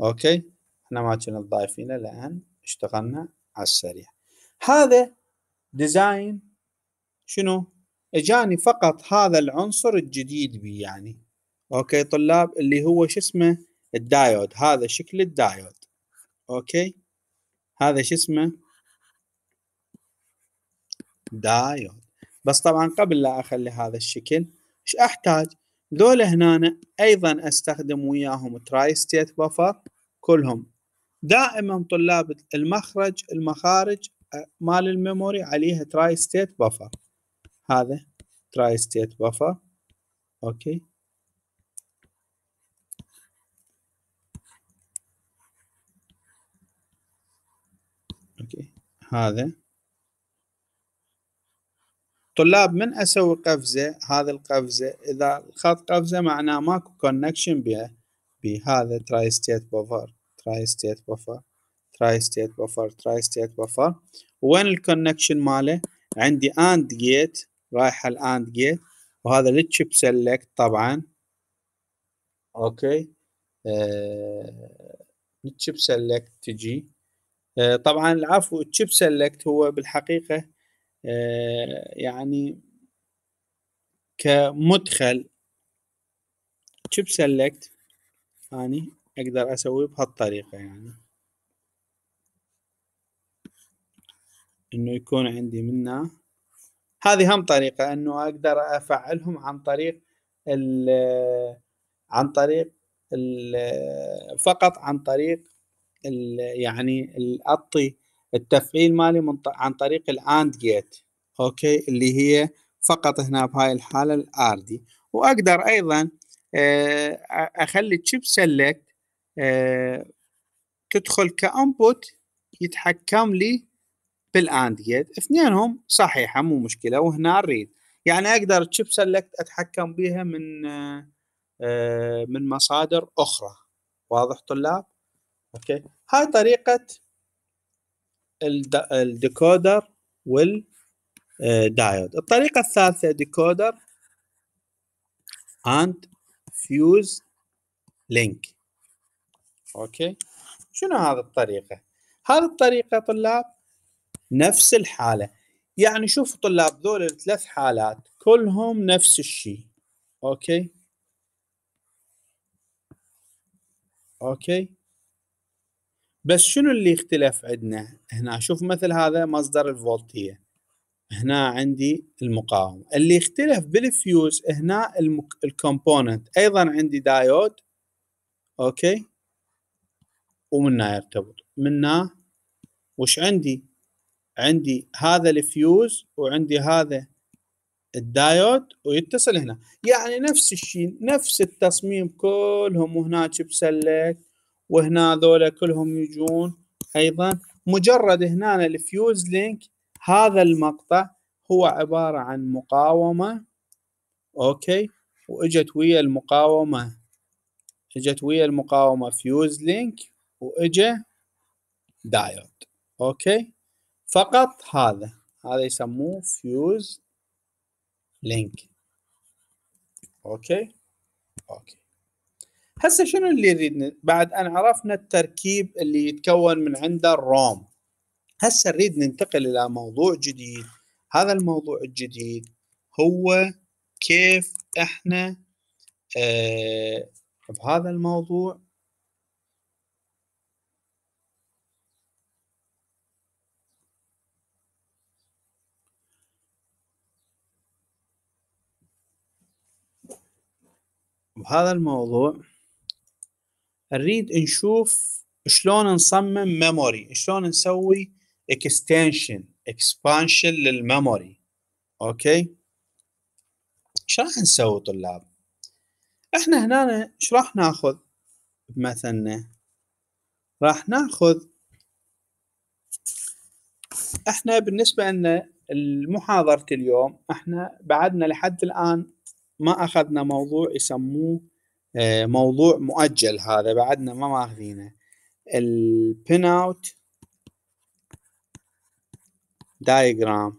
اوكي احنا ما كنا ضايفينه لان اشتغلنا على السريع هذا ديزاين شنو اجاني فقط هذا العنصر الجديد بي يعني اوكي طلاب اللي هو شو اسمه الدايود هذا شكل الدايود اوكي هذا شو اسمه دايود بس طبعا قبل لا اخلي هذا الشكل ايش احتاج ذولا هنا ايضا استخدم وياهم تراي ستيت بفر كلهم دائما طلاب المخرج المخارج آه، مال الميموري عليها تراي ستيت بفر هذا تراي ستيت بفر اوكي اوكي هذا طلاب من اسوي قفزه هذه القفزه اذا خط قفزه معناه ماكو كونكشن بها بهذا تراي ستيت بفر تراي ستيت بفر تراي ستيت بفر تراي ستيت بفر وين الكونكشن ماله عندي اند جيت رايحه الاند جيت وهذا للتشيب سيلكت طبعا اوكي آه، التشيب سيلكت تجي آه. طبعا العفو التشيب سيلكت هو بالحقيقه آه. يعني كمدخل تشيب سيلكت يعني اقدر اسويه بهالطريقه يعني انه يكون عندي منه هذه هم طريقه انه اقدر افعلهم عن طريق عن طريق فقط عن طريق يعني الاطي التفعيل مالي عن طريق الاند جيت اوكي اللي هي فقط هنا بهاي الحاله دي واقدر ايضا آه، اخلي تشيب سيلكت آه، تدخل كانبوت يتحكم لي بالانديه اثنينهم صحيحه مو مشكله وهنا الريد يعني اقدر تشيب سلكت اتحكم بها من آه، من مصادر اخرى واضح طلاب اوكي هاي طريقه الديكودر والدايود آه، الطريقه الثالثه ديكودر اند فيوز لينك اوكي شنو هذه الطريقه هذه الطريقه طلاب نفس الحالة يعني شوفوا طلاب ذول الثلاث حالات كلهم نفس الشيء اوكي اوكي بس شنو اللي اختلف عندنا هنا شوف مثل هذا مصدر الفولتيه هنا عندي المقاومة اللي اختلف بالفيوز هنا المك... الكومبوننت ايضا عندي دايود اوكي ومنها يرتبط منها وش عندي عندي هذا الفيوز وعندي هذا الدايود ويتصل هنا يعني نفس الشيء نفس التصميم كلهم هنا بسلك وهنا ذولا كلهم يجون ايضا مجرد هنا الفيوز لينك هذا المقطع هو عبارة عن مقاومة اوكي واجت ويا المقاومة اجت ويا المقاومة فيوز لينك واجا دايود اوكي فقط هذا هذا يسموه فيوز لينك اوكي اوكي هسه شنو اللي نريد بعد ان عرفنا التركيب اللي يتكون من عنده الروم هسه نريد ننتقل الى موضوع جديد هذا الموضوع الجديد هو كيف احنا آه بهذا الموضوع بهذا الموضوع نريد نشوف شلون نصمم ميموري شلون نسوي اكستنشن اكسبانشن للميموري اوكي ايش راح نسوي طلاب احنا هنا ايش راح ناخذ بمثلنا راح ناخذ احنا بالنسبه لنا المحاضرة اليوم احنا بعدنا لحد الان ما اخذنا موضوع يسموه آه، موضوع مؤجل هذا بعدنا ما ماخذينه البين اوت دايجرام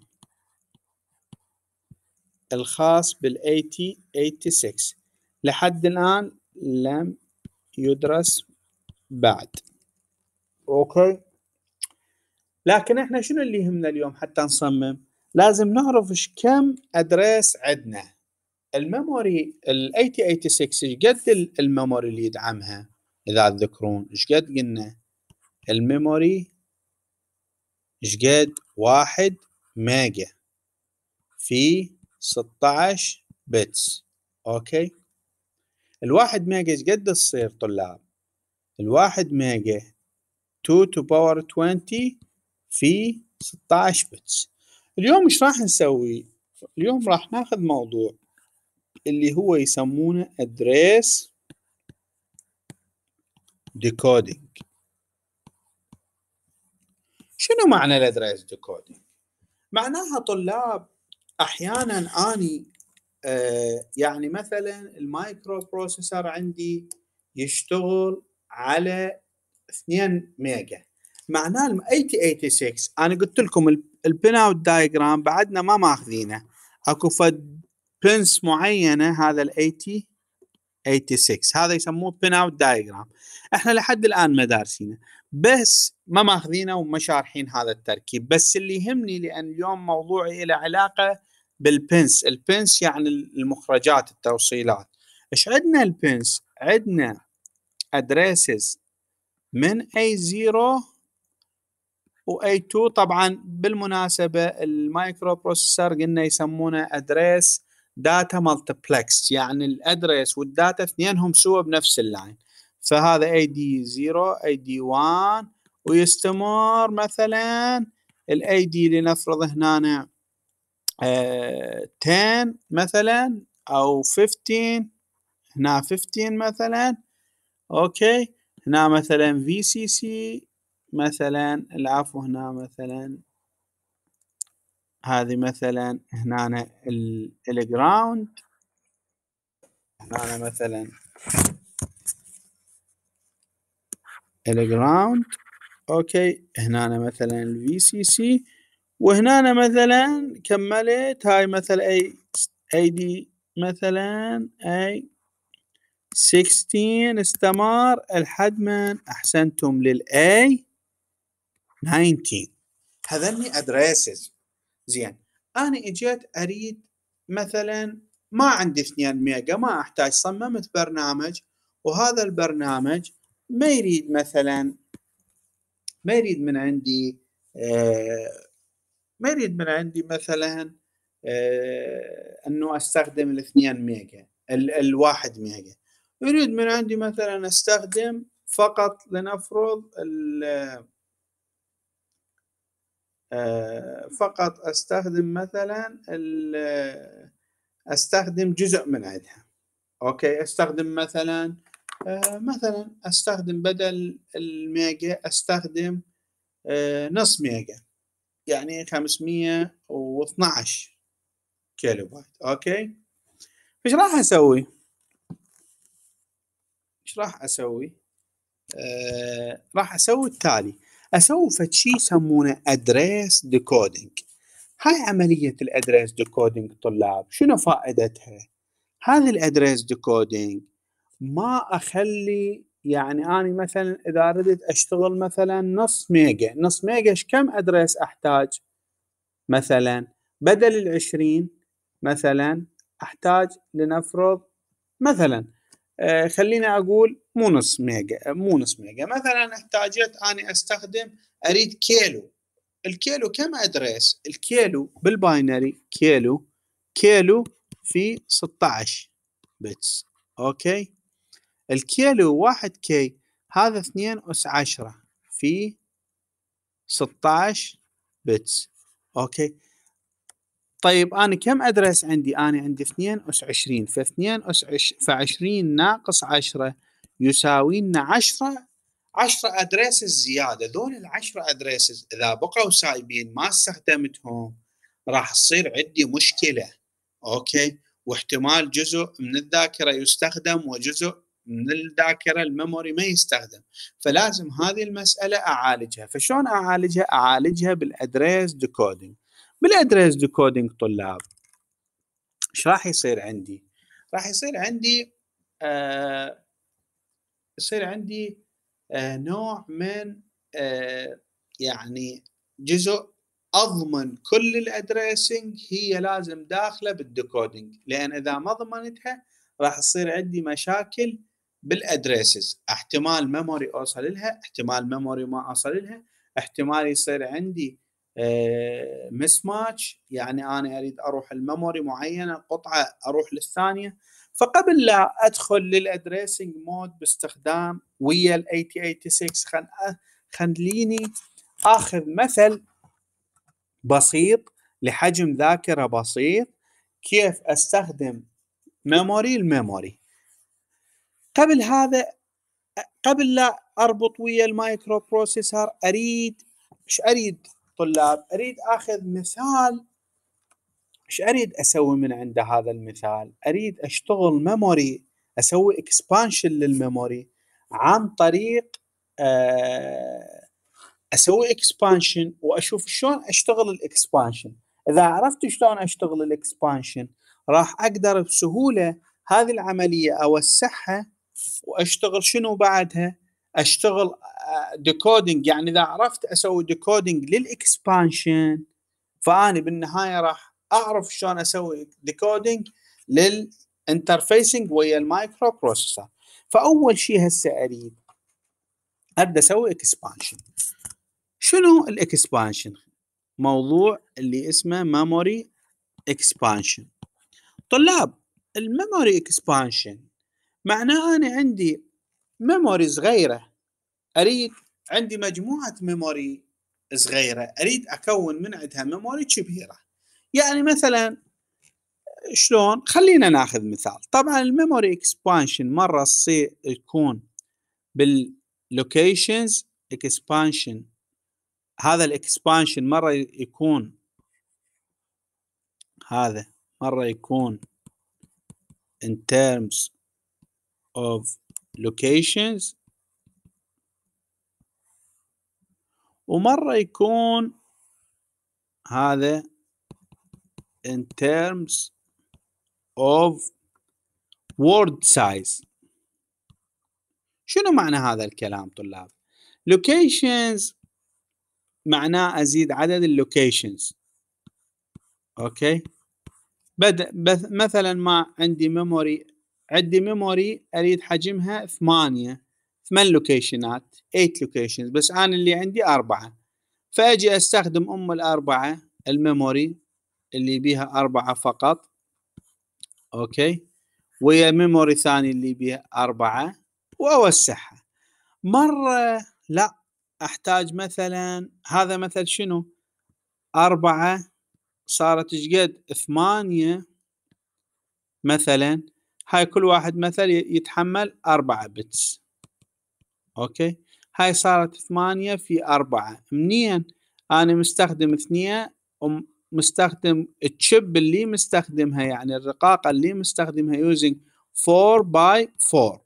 الخاص بال 86 لحد الآن لم يدرس بعد أوكي لكن احنا شنو اللي يهمنا اليوم حتى نصمم لازم نعرف ايش كم ادريس عندنا الميموري ال 8086 86 ايش قد الميموري اللي يدعمها اذا تذكرون ايش قد قلنا الميموري ايش قد 1 ميجا في 16 بتس اوكي الواحد ميجا ايش قد تصير طلاب الواحد ميجا 2 تو باور 20 في 16 بتس اليوم ايش راح نسوي اليوم راح ناخذ موضوع اللي هو يسمونه address decoding شنو معنى الادريس ديكودينج؟ معناها طلاب احيانا اني آه يعني مثلا المايكرو بروسيسور عندي يشتغل على 2 ميجا معناه ال 8086 انا قلت لكم البن اوت دايجرام بعدنا ما ماخذينه اكو فد بنس معينه هذا ال 80 86 هذا يسموه بن اوت دايجرام احنا لحد الان ما دارسينه بس ما ماخذينه وما شارحين هذا التركيب بس اللي يهمني لان اليوم موضوعي له علاقه بالبنس البنس يعني المخرجات التوصيلات ايش عندنا البنس عندنا ادريسز من A0 و A2 طبعا بالمناسبة المايكرو بروسيسور قلنا يسمونه ادريس داتا مالتبلكس يعني الادرس والداتا اثنينهم سوا بنفس اللاين فهذا اي دي 0 اي دي 1 ويستمر مثلا الاي دي لنفرض هنا آه 10 مثلا او 15 هنا 15 مثلا اوكي هنا مثلا في سي سي مثلا العفو هنا مثلا هذه مثلا هنا الجراوند هنا مثلا الجراوند اوكي هنا مثلا الفي سي سي وهنا مثلا كملت هاي مثلا اي اي دي مثلا اي 16 استمر لحد من احسنتم للاي 19 هذني ادريسز زين انا اجيت اريد مثلا ما عندي 2 ميجا ما احتاج صممت برنامج وهذا البرنامج ما يريد مثلا ما يريد من عندي آه، ما يريد من عندي مثلا آه، انه استخدم ال 2 ميجا ال 1 ميجا يريد من عندي مثلا استخدم فقط لنفرض آه، فقط استخدم مثلا آه، استخدم جزء من عندها اوكي استخدم مثلا آه، مثلا استخدم بدل الميجا استخدم نص ميجا يعني 512 كيلو بايت اوكي ايش راح اسوي ايش راح اسوي آه راح اسوي التالي اسوي شيء يسمونه ادريس ديكودينج هاي عملية الادريس ديكودينج طلاب شنو فائدتها هذه الادريس ديكودينج ما اخلي يعني انا مثلا اذا ردت اشتغل مثلا نص ميجا نص ميجا كم ادريس احتاج مثلا بدل العشرين مثلا احتاج لنفرض مثلا آه خليني اقول مو نص ميجا مو نص ميجا مثلا احتاجت اني استخدم اريد كيلو الكيلو كم ادريس الكيلو بالباينري كيلو كيلو في 16 بتس اوكي الكيلو 1 كي هذا 2 اس 10 في 16 بتس اوكي طيب انا كم ادرس عندي؟ انا عندي 2 اس 20 ف 2 اس ف 20 ناقص 10 يساوي لنا 10 10 ادريسز زياده، ذول ال 10 ادريسز اذا بقوا سايبين ما استخدمتهم راح تصير عندي مشكله اوكي واحتمال جزء من الذاكره يستخدم وجزء من الذاكره الميموري ما يستخدم فلازم هذه المساله اعالجها فشلون اعالجها اعالجها بالادريس ديكودينج بالادريس ديكودينج طلاب ايش راح يصير عندي؟ راح يصير عندي آه يصير عندي آه نوع من آه يعني جزء اضمن كل الادريسنج هي لازم داخله بالديكودينج لان اذا ما ضمنتها راح تصير عندي مشاكل بالادريسز احتمال ميموري اوصل لها احتمال ميموري ما اوصل لها احتمال يصير عندي مس آه، ماتش يعني انا اريد اروح الميموري معينه قطعه اروح للثانيه فقبل لا ادخل للادريسنج مود باستخدام ويا ال 8086 خليني اخذ مثل بسيط لحجم ذاكره بسيط كيف استخدم ميموري الميموري قبل هذا قبل لا اربط ويا المايكرو بروسيسور اريد ايش اريد الطلاب اريد اخذ مثال ايش اريد اسوي من عند هذا المثال اريد اشتغل ميموري اسوي اكسبانشن للميموري عن طريق آه، اسوي اكسبانشن واشوف شلون اشتغل الاكسبانشن اذا عرفت شلون اشتغل الاكسبانشن راح اقدر بسهوله هذه العمليه اوسعها واشتغل شنو بعدها اشتغل ديكودنج يعني اذا عرفت اسوي ديكودنج للاكسبانشن فانا بالنهايه راح اعرف شلون اسوي ديكودنج للانترفيسنج ويا المايكرو بروسيسر فاول شيء هسه اريد اريد اسوي اكسبانشن شنو الاكسبانشن موضوع اللي اسمه ميموري اكسبانشن طلاب الميموري اكسبانشن معناه انا عندي ميموري صغيره اريد عندي مجموعه ميموري صغيره اريد اكون من عندها ميموري كبيره يعني مثلا شلون خلينا ناخذ مثال طبعا الميموري اكسبانشن مره تصير يكون باللوكيشنز اكسبانشن هذا الاكسبانشن مره يكون هذا مره يكون in terms of locations ومرة يكون هذا in terms of word size شنو معنى هذا الكلام طلاب locations معناه أزيد عدد اللوكيشنز أوكي بدأ مثلا ما عندي ميموري عندي ميموري أريد حجمها ثمانية ثمان لوكيشنات 8 لوكيشنز بس انا اللي عندي اربعه فاجي استخدم ام الاربعه الميموري اللي بيها اربعه فقط اوكي ويا ميموري ثاني اللي بيها اربعه واوسعها مره لا احتاج مثلا هذا مثل شنو أربعة صارت شقد ثمانية مثلا هاي كل واحد مثلا يتحمل أربعة بتس اوكي هاي صارت ثمانية في أربعة منين أنا مستخدم اثنين ومستخدم الشب اللي مستخدمها يعني الرقاقة اللي مستخدمها using 4 by 4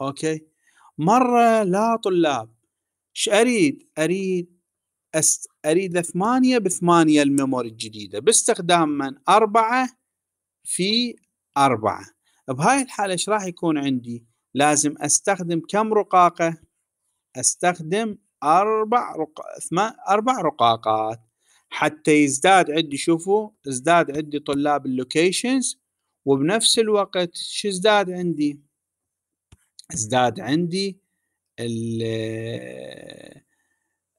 أوكي مرة لا طلاب ش أريد أريد أس أريد ثمانية بثمانية الميموري الجديدة باستخدام من أربعة في أربعة بهاي الحالة ايش راح يكون عندي؟ لازم أستخدم كم رقاقة؟ أستخدم أربع رق... أربع رقاقات حتى يزداد عندي شوفوا ازداد عندي طلاب اللوكيشنز وبنفس الوقت شو ازداد عندي؟ ازداد عندي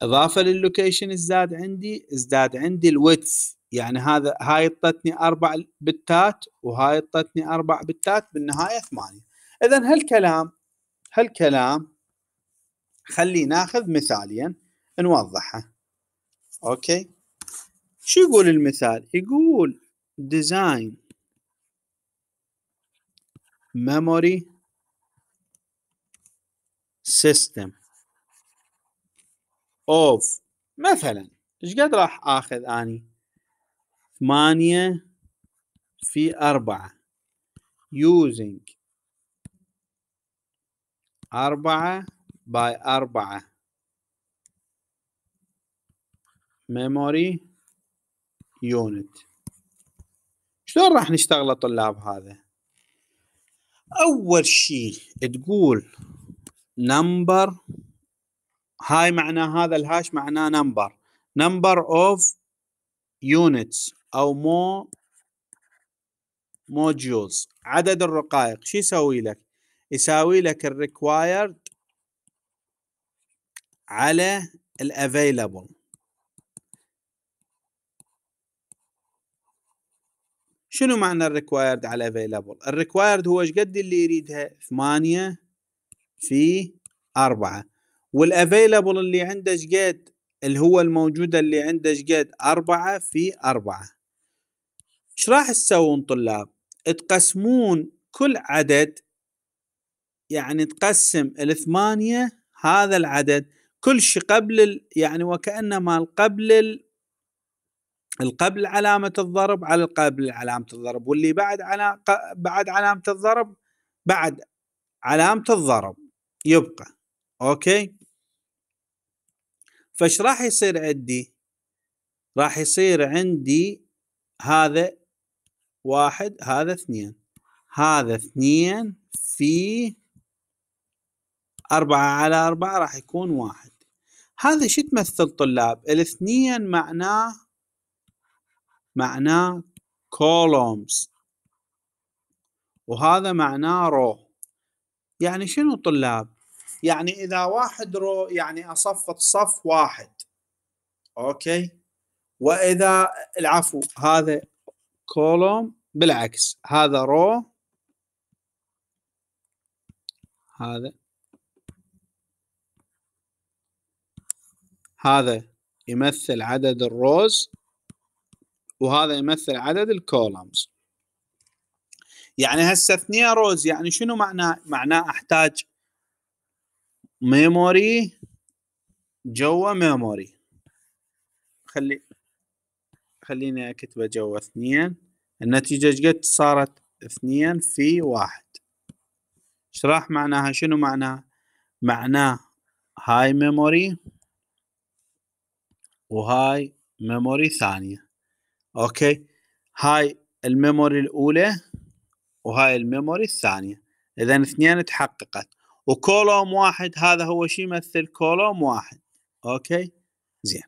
اضافه لللوكيشن ازداد عندي ازداد عندي الويدث يعني هذا هاي اعطتني اربع بتات وهاي اعطتني اربع بتات بالنهايه ثمانيه اذا هالكلام هالكلام خلي ناخذ مثاليا نوضحه اوكي شو يقول المثال يقول design memory system of مثلا ايش قد راح اخذ اني ثمانية في أربعة using أربعة باي أربعة ميموري يونت شلون راح نشتغل طلاب هذا أول شيء تقول نمبر هاي معناه هذا الهاش معناه نمبر نمبر اوف يونتس او مو موجولز عدد الرقائق شو يسوي لك يساوي لك الريكوايرد على الافيلابل شنو معنى الريكوايرد على افيلابل الريكوايرد هو ايش قد اللي يريدها 8 في 4 والافيلابل اللي عنده ايش قد اللي هو الموجوده اللي عنده ايش قد 4 في 4 ايش راح تسوون طلاب تقسمون كل عدد يعني تقسم الثمانية هذا العدد كل شيء قبل ال... يعني وكأنما القبل ال... القبل علامة الضرب على القبل علامة الضرب واللي بعد على بعد علامة الضرب بعد علامة الضرب يبقى اوكي فايش راح يصير عندي راح يصير عندي هذا واحد هذا اثنين هذا اثنين في أربعة على أربعة راح يكون واحد هذا شو تمثل طلاب الاثنين معناه معناه كولومز وهذا معناه رو يعني شنو طلاب يعني إذا واحد رو يعني أصفت صف واحد أوكي وإذا العفو هذا كولوم بالعكس هذا رو هذا هذا يمثل عدد الروز وهذا يمثل عدد الكولمز يعني هسه اثنين روز يعني شنو معناه معناه احتاج ميموري جوا ميموري خلي خليني اكتبه جوا اثنين النتيجة قد صارت اثنين في واحد ايش راح معناها شنو معناه معناه هاي ميموري وهاي ميموري ثانية اوكي هاي الميموري الاولى وهاي الميموري الثانية اذا اثنين تحققت وكولوم واحد هذا هو شي يمثل كولوم واحد اوكي زين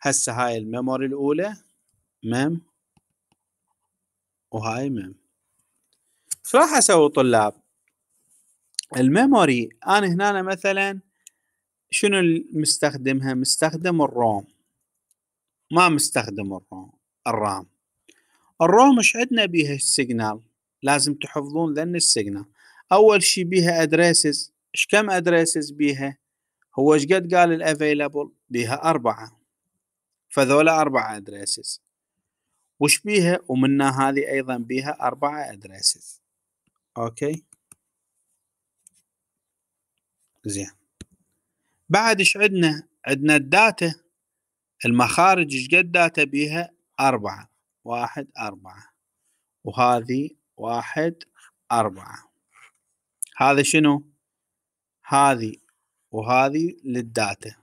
هسه هاي الميموري الاولى ميم وهاي ميم راح اسوي طلاب الميموري انا هنا مثلا شنو مستخدمها مستخدم الروم ما مستخدم الروم الرام الروم مش عندنا بيها السيجنال لازم تحفظون لان السيجنال اول شي بيها ادريسز ايش كم ادريسز بيها هو ايش قد قال الافيلابل بيها اربعه فذولا اربعه ادريسز وش بيها ومنها هذه ايضا بيها اربعه ادريسز اوكي زين بعد ايش عندنا؟ عندنا الداتا المخارج ايش قد داتا بيها؟ أربعة واحد أربعة وهذه واحد أربعة هذا شنو؟ هذه وهذه للداتا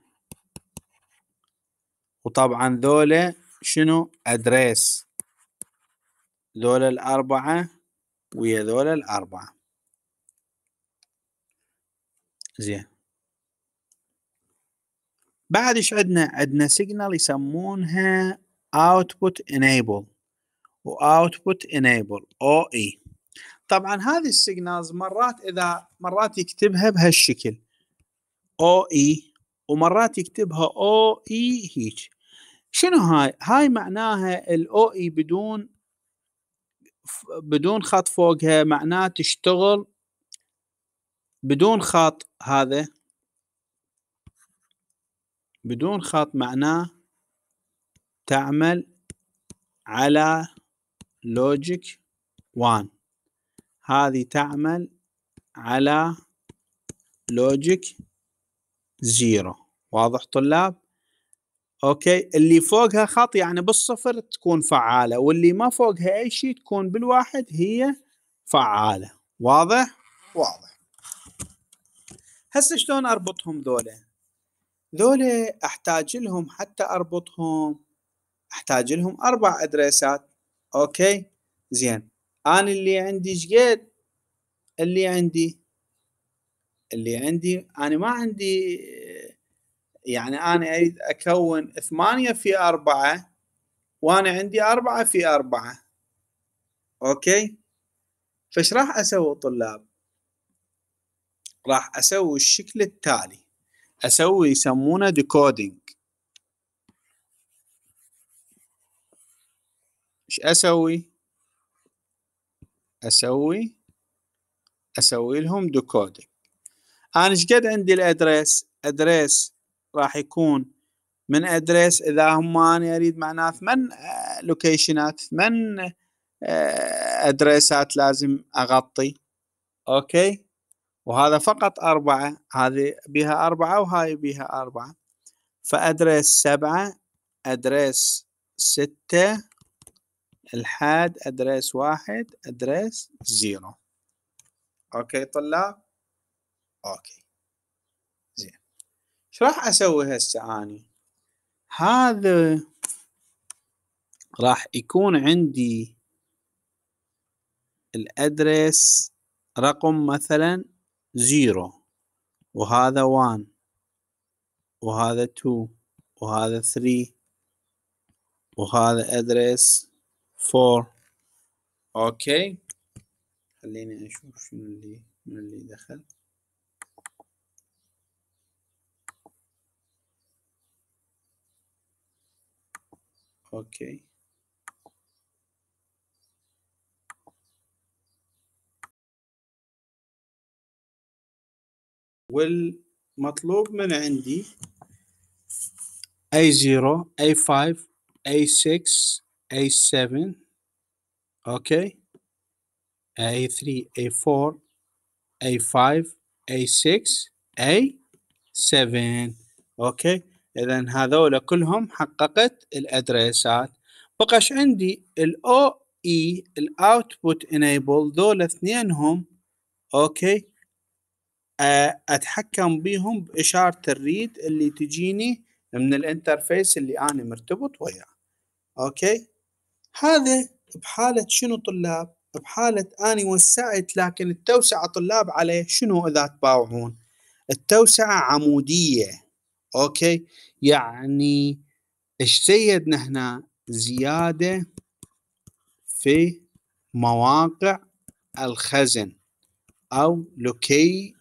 وطبعا ذولا شنو؟ أدريس ذولا الأربعة ويا ذولا الأربعة زين بعد ايش عندنا عندنا سيجنال يسمونها output enable و output enable اي e. طبعا هذه السيجنالز مرات اذا مرات يكتبها بهالشكل OE ومرات يكتبها OE هيك شنو هاي هاي معناها الاو اي e بدون بدون خط فوقها معناه تشتغل بدون خط هذا بدون خط معناه تعمل على لوجيك 1 هذه تعمل على لوجيك 0 واضح طلاب اوكي اللي فوقها خط يعني بالصفر تكون فعالة واللي ما فوقها اي شيء تكون بالواحد هي فعالة واضح واضح هسه شلون اربطهم ذولا ذولا احتاج لهم حتى اربطهم احتاج لهم اربع ادريسات اوكي زين انا اللي عندي شقد اللي عندي اللي عندي انا ما عندي يعني انا اريد اكون ثمانية في اربعة وانا عندي اربعة في اربعة اوكي فش راح اسوي طلاب راح اسوي الشكل التالي اسوي يسمونه ديكودينج ايش اسوي اسوي اسوي لهم ديكودينج انا ايش قد عندي الادريس ادريس راح يكون من ادريس اذا هم انا اريد معناه ثمان لوكيشنات آه، ثمان آه، ادريسات لازم اغطي اوكي وهذا فقط أربعة هذه بها أربعة وهاي بها أربعة فأدرس سبعة أدرس ستة الحاد أدرس واحد أدرس زيرو أوكي طلاب أوكي زين شو راح أسوي هسه أني هذا راح يكون عندي الأدرس رقم مثلا زيرو وهذا وان وهذا تو وهذا ثري وهذا ادرس فور اوكي خليني اشوف شنو اللي من اللي دخل اوكي والمطلوب من عندي A0 A5 A6 A7 اوكي A3 A4 A5 A6 A7 اوكي اذا هذول كلهم حققت الادريسات بقاش عندي OE اي الاوتبوت انيبل ذول اثنينهم اوكي آه، اتحكم بهم باشاره الريد اللي تجيني من الانترفيس اللي انا مرتبط وياه اوكي هذا بحاله شنو طلاب بحاله اني وسعت لكن التوسعه طلاب عليه شنو اذا تباوعون التوسعه عموديه اوكي يعني ايش هنا زياده في مواقع الخزن او لوكي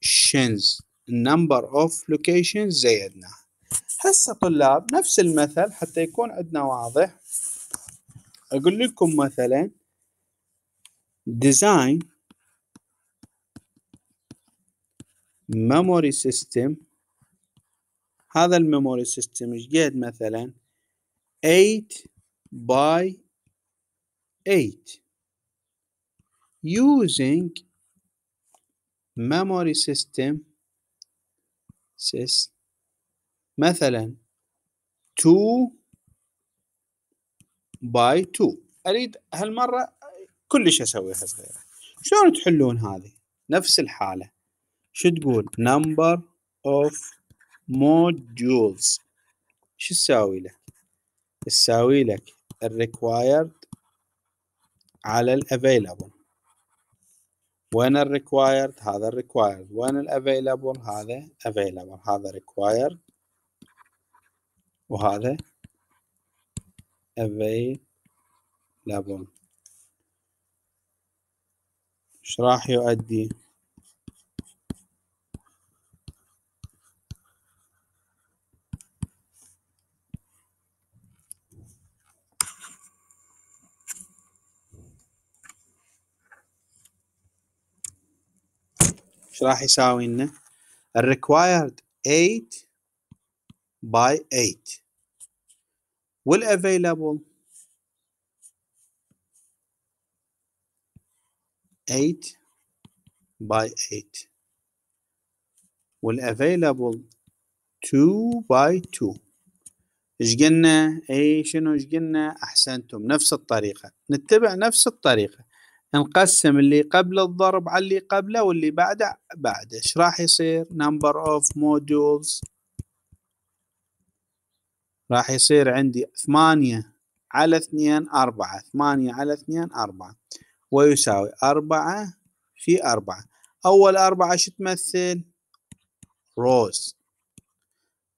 locations number of locations زيدنا هسه طلاب نفس المثل حتى يكون عندنا واضح اقول لكم مثلا design memory system هذا الميموري سيستم ايش قد مثلا 8 by 8 using memory system sys مثلا 2 باي 2 اريد هالمره كلش اسويها صغيره شلون تحلون هذه نفس الحاله شو تقول number of modules شو تساوي له تساوي لك الريكوايرد على الافيلابل وين ال required هذا ال required وين ال available هذا available هذا required وهذا available ايش راح يؤدي ايش راح يساوي لنا required 8 by 8 available 8 by 8 والافيلابل 2 by 2 ايش قلنا؟ اي شنو ايش قلنا؟ احسنتم نفس الطريقه نتبع نفس الطريقه نقسم اللي قبل الضرب على اللي قبله واللي بعده بعده ايش راح يصير number of modules راح يصير عندي ثمانية على اثنين أربعة ثمانية على اثنين أربعة ويساوي أربعة في أربعة أول أربعة شو تمثل روز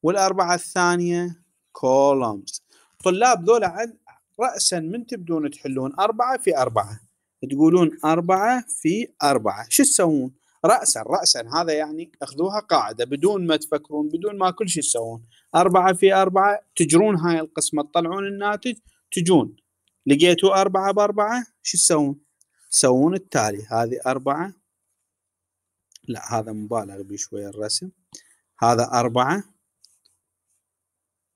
والأربعة الثانية كولومز طلاب ذولا رأسا من تبدون تحلون أربعة في أربعة تقولون أربعة في أربعة شو تسوون رأسا رأسا هذا يعني اخذوها قاعدة بدون ما تفكرون بدون ما كل شيء تسوون أربعة في أربعة تجرون هاي القسمة تطلعون الناتج تجون لقيتوا أربعة بأربعة شو تسوون تسوون التالي هذه أربعة لا هذا مبالغ به شوية الرسم هذا أربعة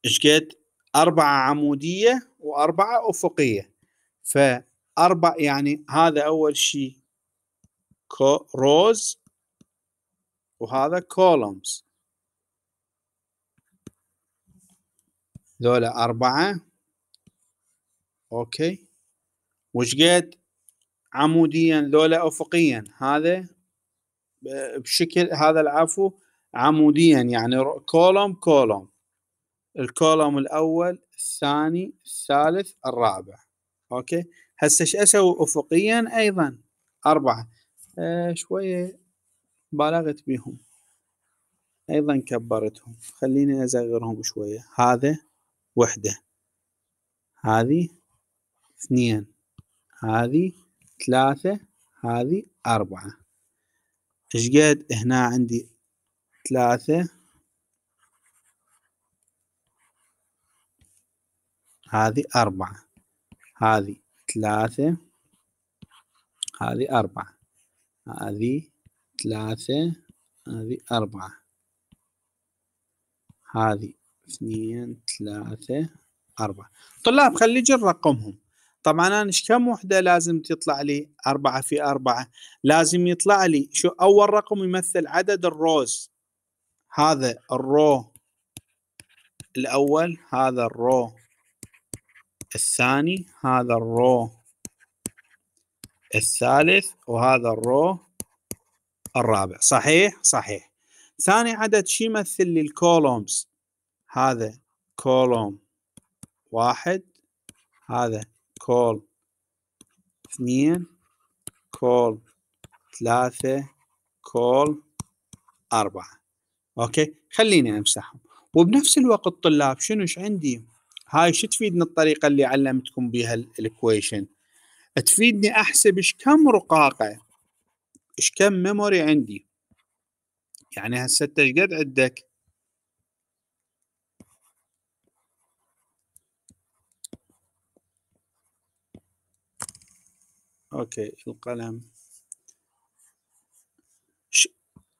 ايش قد أربعة عمودية وأربعة أفقية ف أربع يعني هذا أول شيء روز وهذا كولومز ذولا أربعة أوكي قد عموديا ذولا أفقيا هذا بشكل هذا العفو عموديا يعني كولوم كولوم الكولوم الأول الثاني الثالث الرابع أوكي هسه ايش اسوي افقيا ايضا اربعه آه شويه بالغت بيهم ايضا كبرتهم خليني ازغرهم شويه هذا وحده هذه اثنين هذه ثلاثة هذه أربعة اشقد هنا عندي ثلاثة هذه أربعة هذه ثلاثة هذه أربعة هذه ثلاثة هذه أربعة هذه اثنين ثلاثة أربعة طلاب خلي جر رقمهم طبعا أنا كم وحدة لازم تطلع لي أربعة في أربعة لازم يطلع لي شو أول رقم يمثل عدد الروز هذا الرو الأول هذا الرو الثاني هذا الرو الثالث وهذا الرو الرابع صحيح صحيح ثاني عدد شي يمثل لي الكولومز هذا كولوم واحد هذا كول اثنين كول ثلاثة كول أربعة أوكي خليني أمسحهم وبنفس الوقت طلاب شنو عندي هاي شو تفيدني الطريقه اللي علمتكم بها الاكويشن تفيدني احسب ايش كم رقاقه ايش كم ميموري عندي يعني هسه انت ايش قد عندك اوكي القلم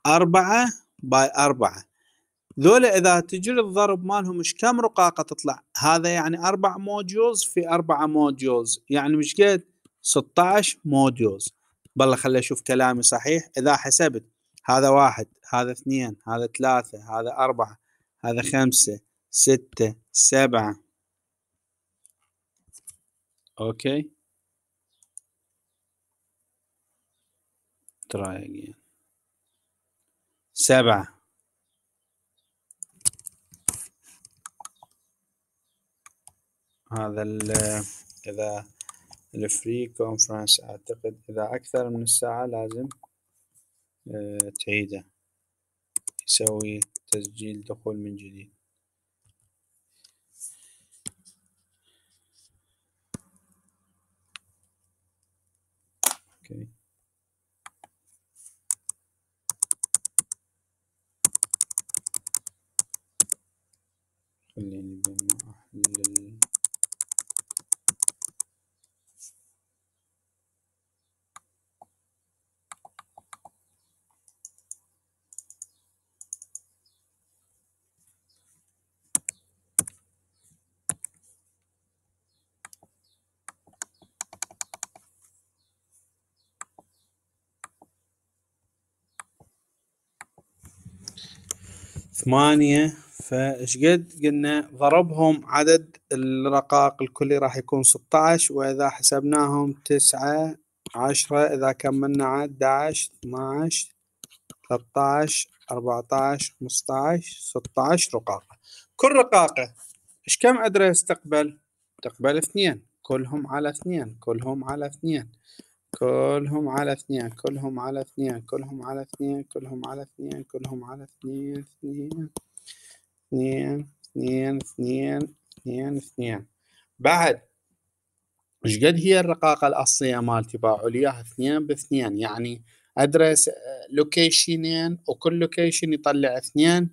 أربعة باي أربعة ذولا اذا تجري الضرب مالهم ايش كم رقاقه تطلع هذا يعني اربع موديولز في اربع موديولز يعني مش قد 16 موديولز بالله خلي اشوف كلامي صحيح اذا حسبت هذا واحد هذا اثنين هذا ثلاثة هذا أربعة هذا خمسة ستة سبعة اوكي تراي سبعة هذا إذا الفري كونفرنس أعتقد إذا أكثر من الساعة لازم آه، تعيده يسوي تسجيل دخول من جديد اوكي خليني بما احلل ثمانية فايش قد قلنا ضربهم عدد الرقاق الكلي راح يكون 16 واذا حسبناهم 9 10 اذا كملنا 11 12 13 14 15 16 رقاقة كل رقاقة ايش كم ادرس تقبل؟ تقبل اثنين كلهم على اثنين كلهم على اثنين كلهم على اثنين كلهم على اثنين كلهم على اثنين كلهم على اثنين كلهم على اثنين اثنين اثنين اثنين اثنين اثنين اثنين بعد ايش قد هي الرقاقة الأصلية مالتي باعوا لي اياها اثنين باثنين يعني ادرس لوكيشنين آه، وكل لوكيشن يطلع اثنين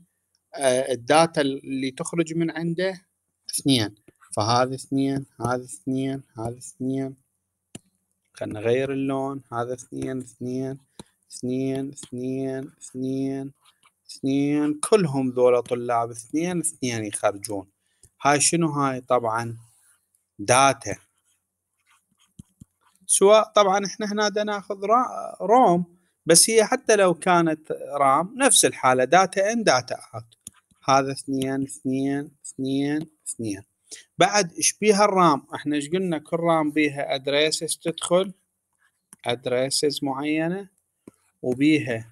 آه، الداتا اللي تخرج من عنده اثنين فهذا اثنين هذا اثنين هذا اثنين خلنا نغير اللون هذا اثنين اثنين اثنين اثنين اثنين اثنين كلهم ذولا طلاب اثنين اثنين يخرجون هاي شنو هاي طبعا داتا سواء طبعا احنا هنا ناخذ روم بس هي حتى لو كانت رام نفس الحالة داتا ان داتا اوت هذا اثنين اثنين اثنين اثنين بعد ايش بيها الرام احنا ايش قلنا كل رام بيها ادريسز تدخل ادريسز معينه وبيها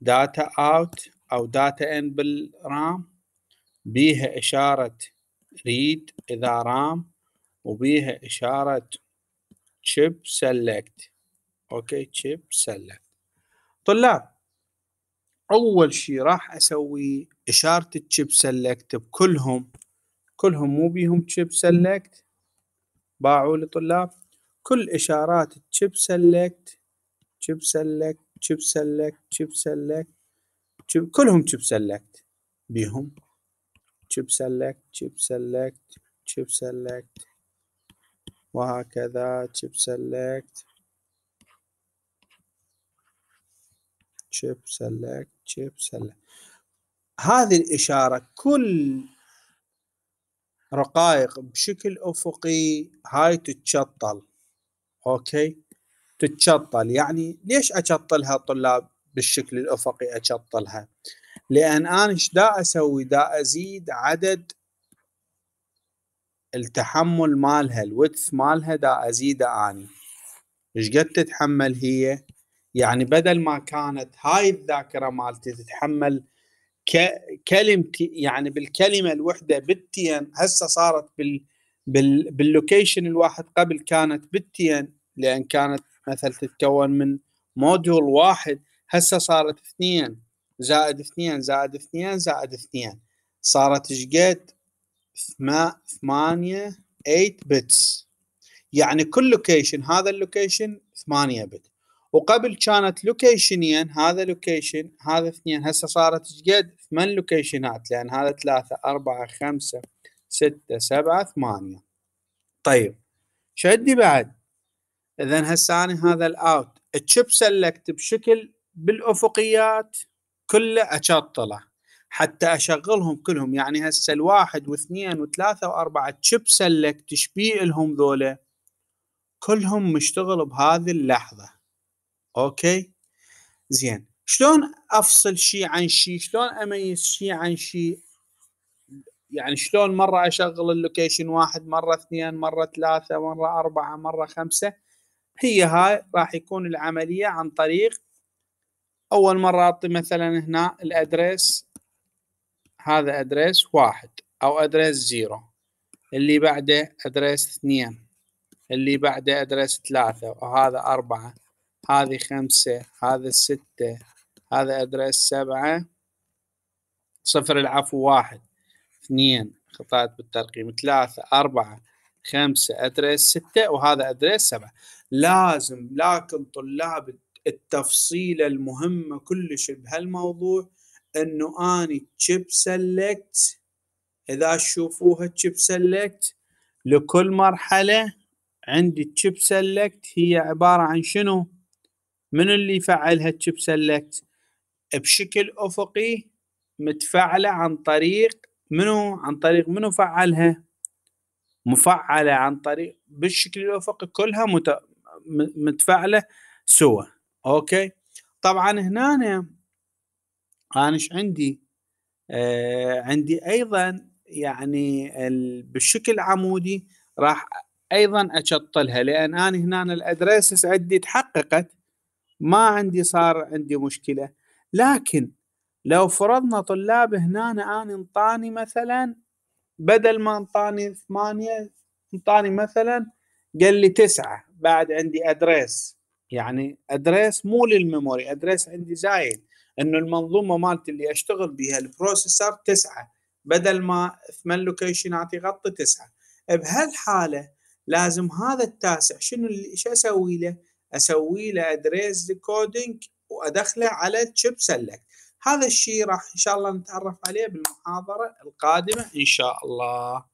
داتا اوت او داتا ان بالرام بيها اشاره ريد اذا رام وبيها اشاره تشيب سيلكت اوكي تشيب سيلكت طلاب اول شيء راح اسوي اشاره chip سيلكت بكلهم كلهم مو بيهم تشيب سلكت باعوا لطلاب كل إشارات تشيب سلكت تشيب سلكت تشيب سلكت تشيب سلكت تشيب كلهم تشيب سلكت بيهم تشيب سلكت تشيب سلكت تشيب سلكت وهكذا تشيب سلكت تشيب سلكت تشيب سلكت هذه الإشارة كل رقائق بشكل افقي هاي تتشطل اوكي تتشطل يعني ليش اشطلها طلاب بالشكل الافقي اشطلها لان انا ايش دا اسوي دا ازيد عدد التحمل مالها الوث مالها دا ازيده اني ايش قد تتحمل هي يعني بدل ما كانت هاي الذاكره مالتي تتحمل كلمتي يعني بالكلمة الوحدة بالتين هسه صارت بال بال باللوكيشن الواحد قبل كانت بالتين لأن كانت مثلا تتكون من موديول واحد هسه صارت اثنين زائد اثنين زائد اثنين زائد اثنين صارت شقد ثمانية 8 بتس يعني كل لوكيشن هذا اللوكيشن 8 بت وقبل كانت لوكيشنين هذا لوكيشن هذا اثنين هسه صارت قد ثمان لوكيشنات لان هذا ثلاثة أربعة خمسة ستة سبعة ثمانية طيب شدي بعد اذا هسه انا هذا الاوت الشيب سلكت بشكل بالافقيات كله اشطله حتى اشغلهم كلهم يعني هسه الواحد واثنين وثلاثة واربعة تشيب سلكت تشبيه لهم ذولا كلهم مشتغل بهذه اللحظة اوكي زين شلون افصل شيء عن شيء شلون اميز شيء عن شيء يعني شلون مره اشغل اللوكيشن واحد مره اثنين مره ثلاثه مره اربعه مره خمسه هي هاي راح يكون العمليه عن طريق اول مره اعطي مثلا هنا الادريس هذا ادريس واحد او ادريس زيرو اللي بعده ادريس اثنين اللي بعده ادريس ثلاثه وهذا اربعه هذه خمسة هذا ستة هذا أدرس سبعة صفر العفو واحد اثنين خطأت بالترقيم ثلاثة أربعة خمسة أدرس ستة وهذا أدرس سبعة لازم لكن طلاب التفصيلة المهمة كلش بهالموضوع انه اني تشيب سلكت اذا تشوفوها تشيب سلكت لكل مرحلة عندي تشيب سلكت هي عبارة عن شنو من اللي فعلها تشيب سلكت بشكل افقي متفعله عن طريق منو عن طريق منو فعلها مفعله عن طريق بالشكل الافقي كلها مت... متفعله سوا اوكي طبعا هنا انا ايش عندي آه عندي ايضا يعني ال... بالشكل عمودي راح ايضا اشطلها لان انا هنا الادريسز عندي تحققت ما عندي صار عندي مشكله لكن لو فرضنا طلاب هنا أنا انطاني مثلا بدل ما انطاني ثمانية انطاني مثلا قال لي تسعة بعد عندي أدريس يعني أدريس مو للميموري أدريس عندي زايد أنه المنظومة مالتي اللي أشتغل بها البروسيسر تسعة بدل ما ثمان لوكيشن أعطي غطي تسعة بهالحالة لازم هذا التاسع شنو اللي شو أسوي له؟ اسوي له ادريس ديكودينج وادخله على تشيب سلكت هذا الشيء راح ان شاء الله نتعرف عليه بالمحاضره القادمه ان شاء الله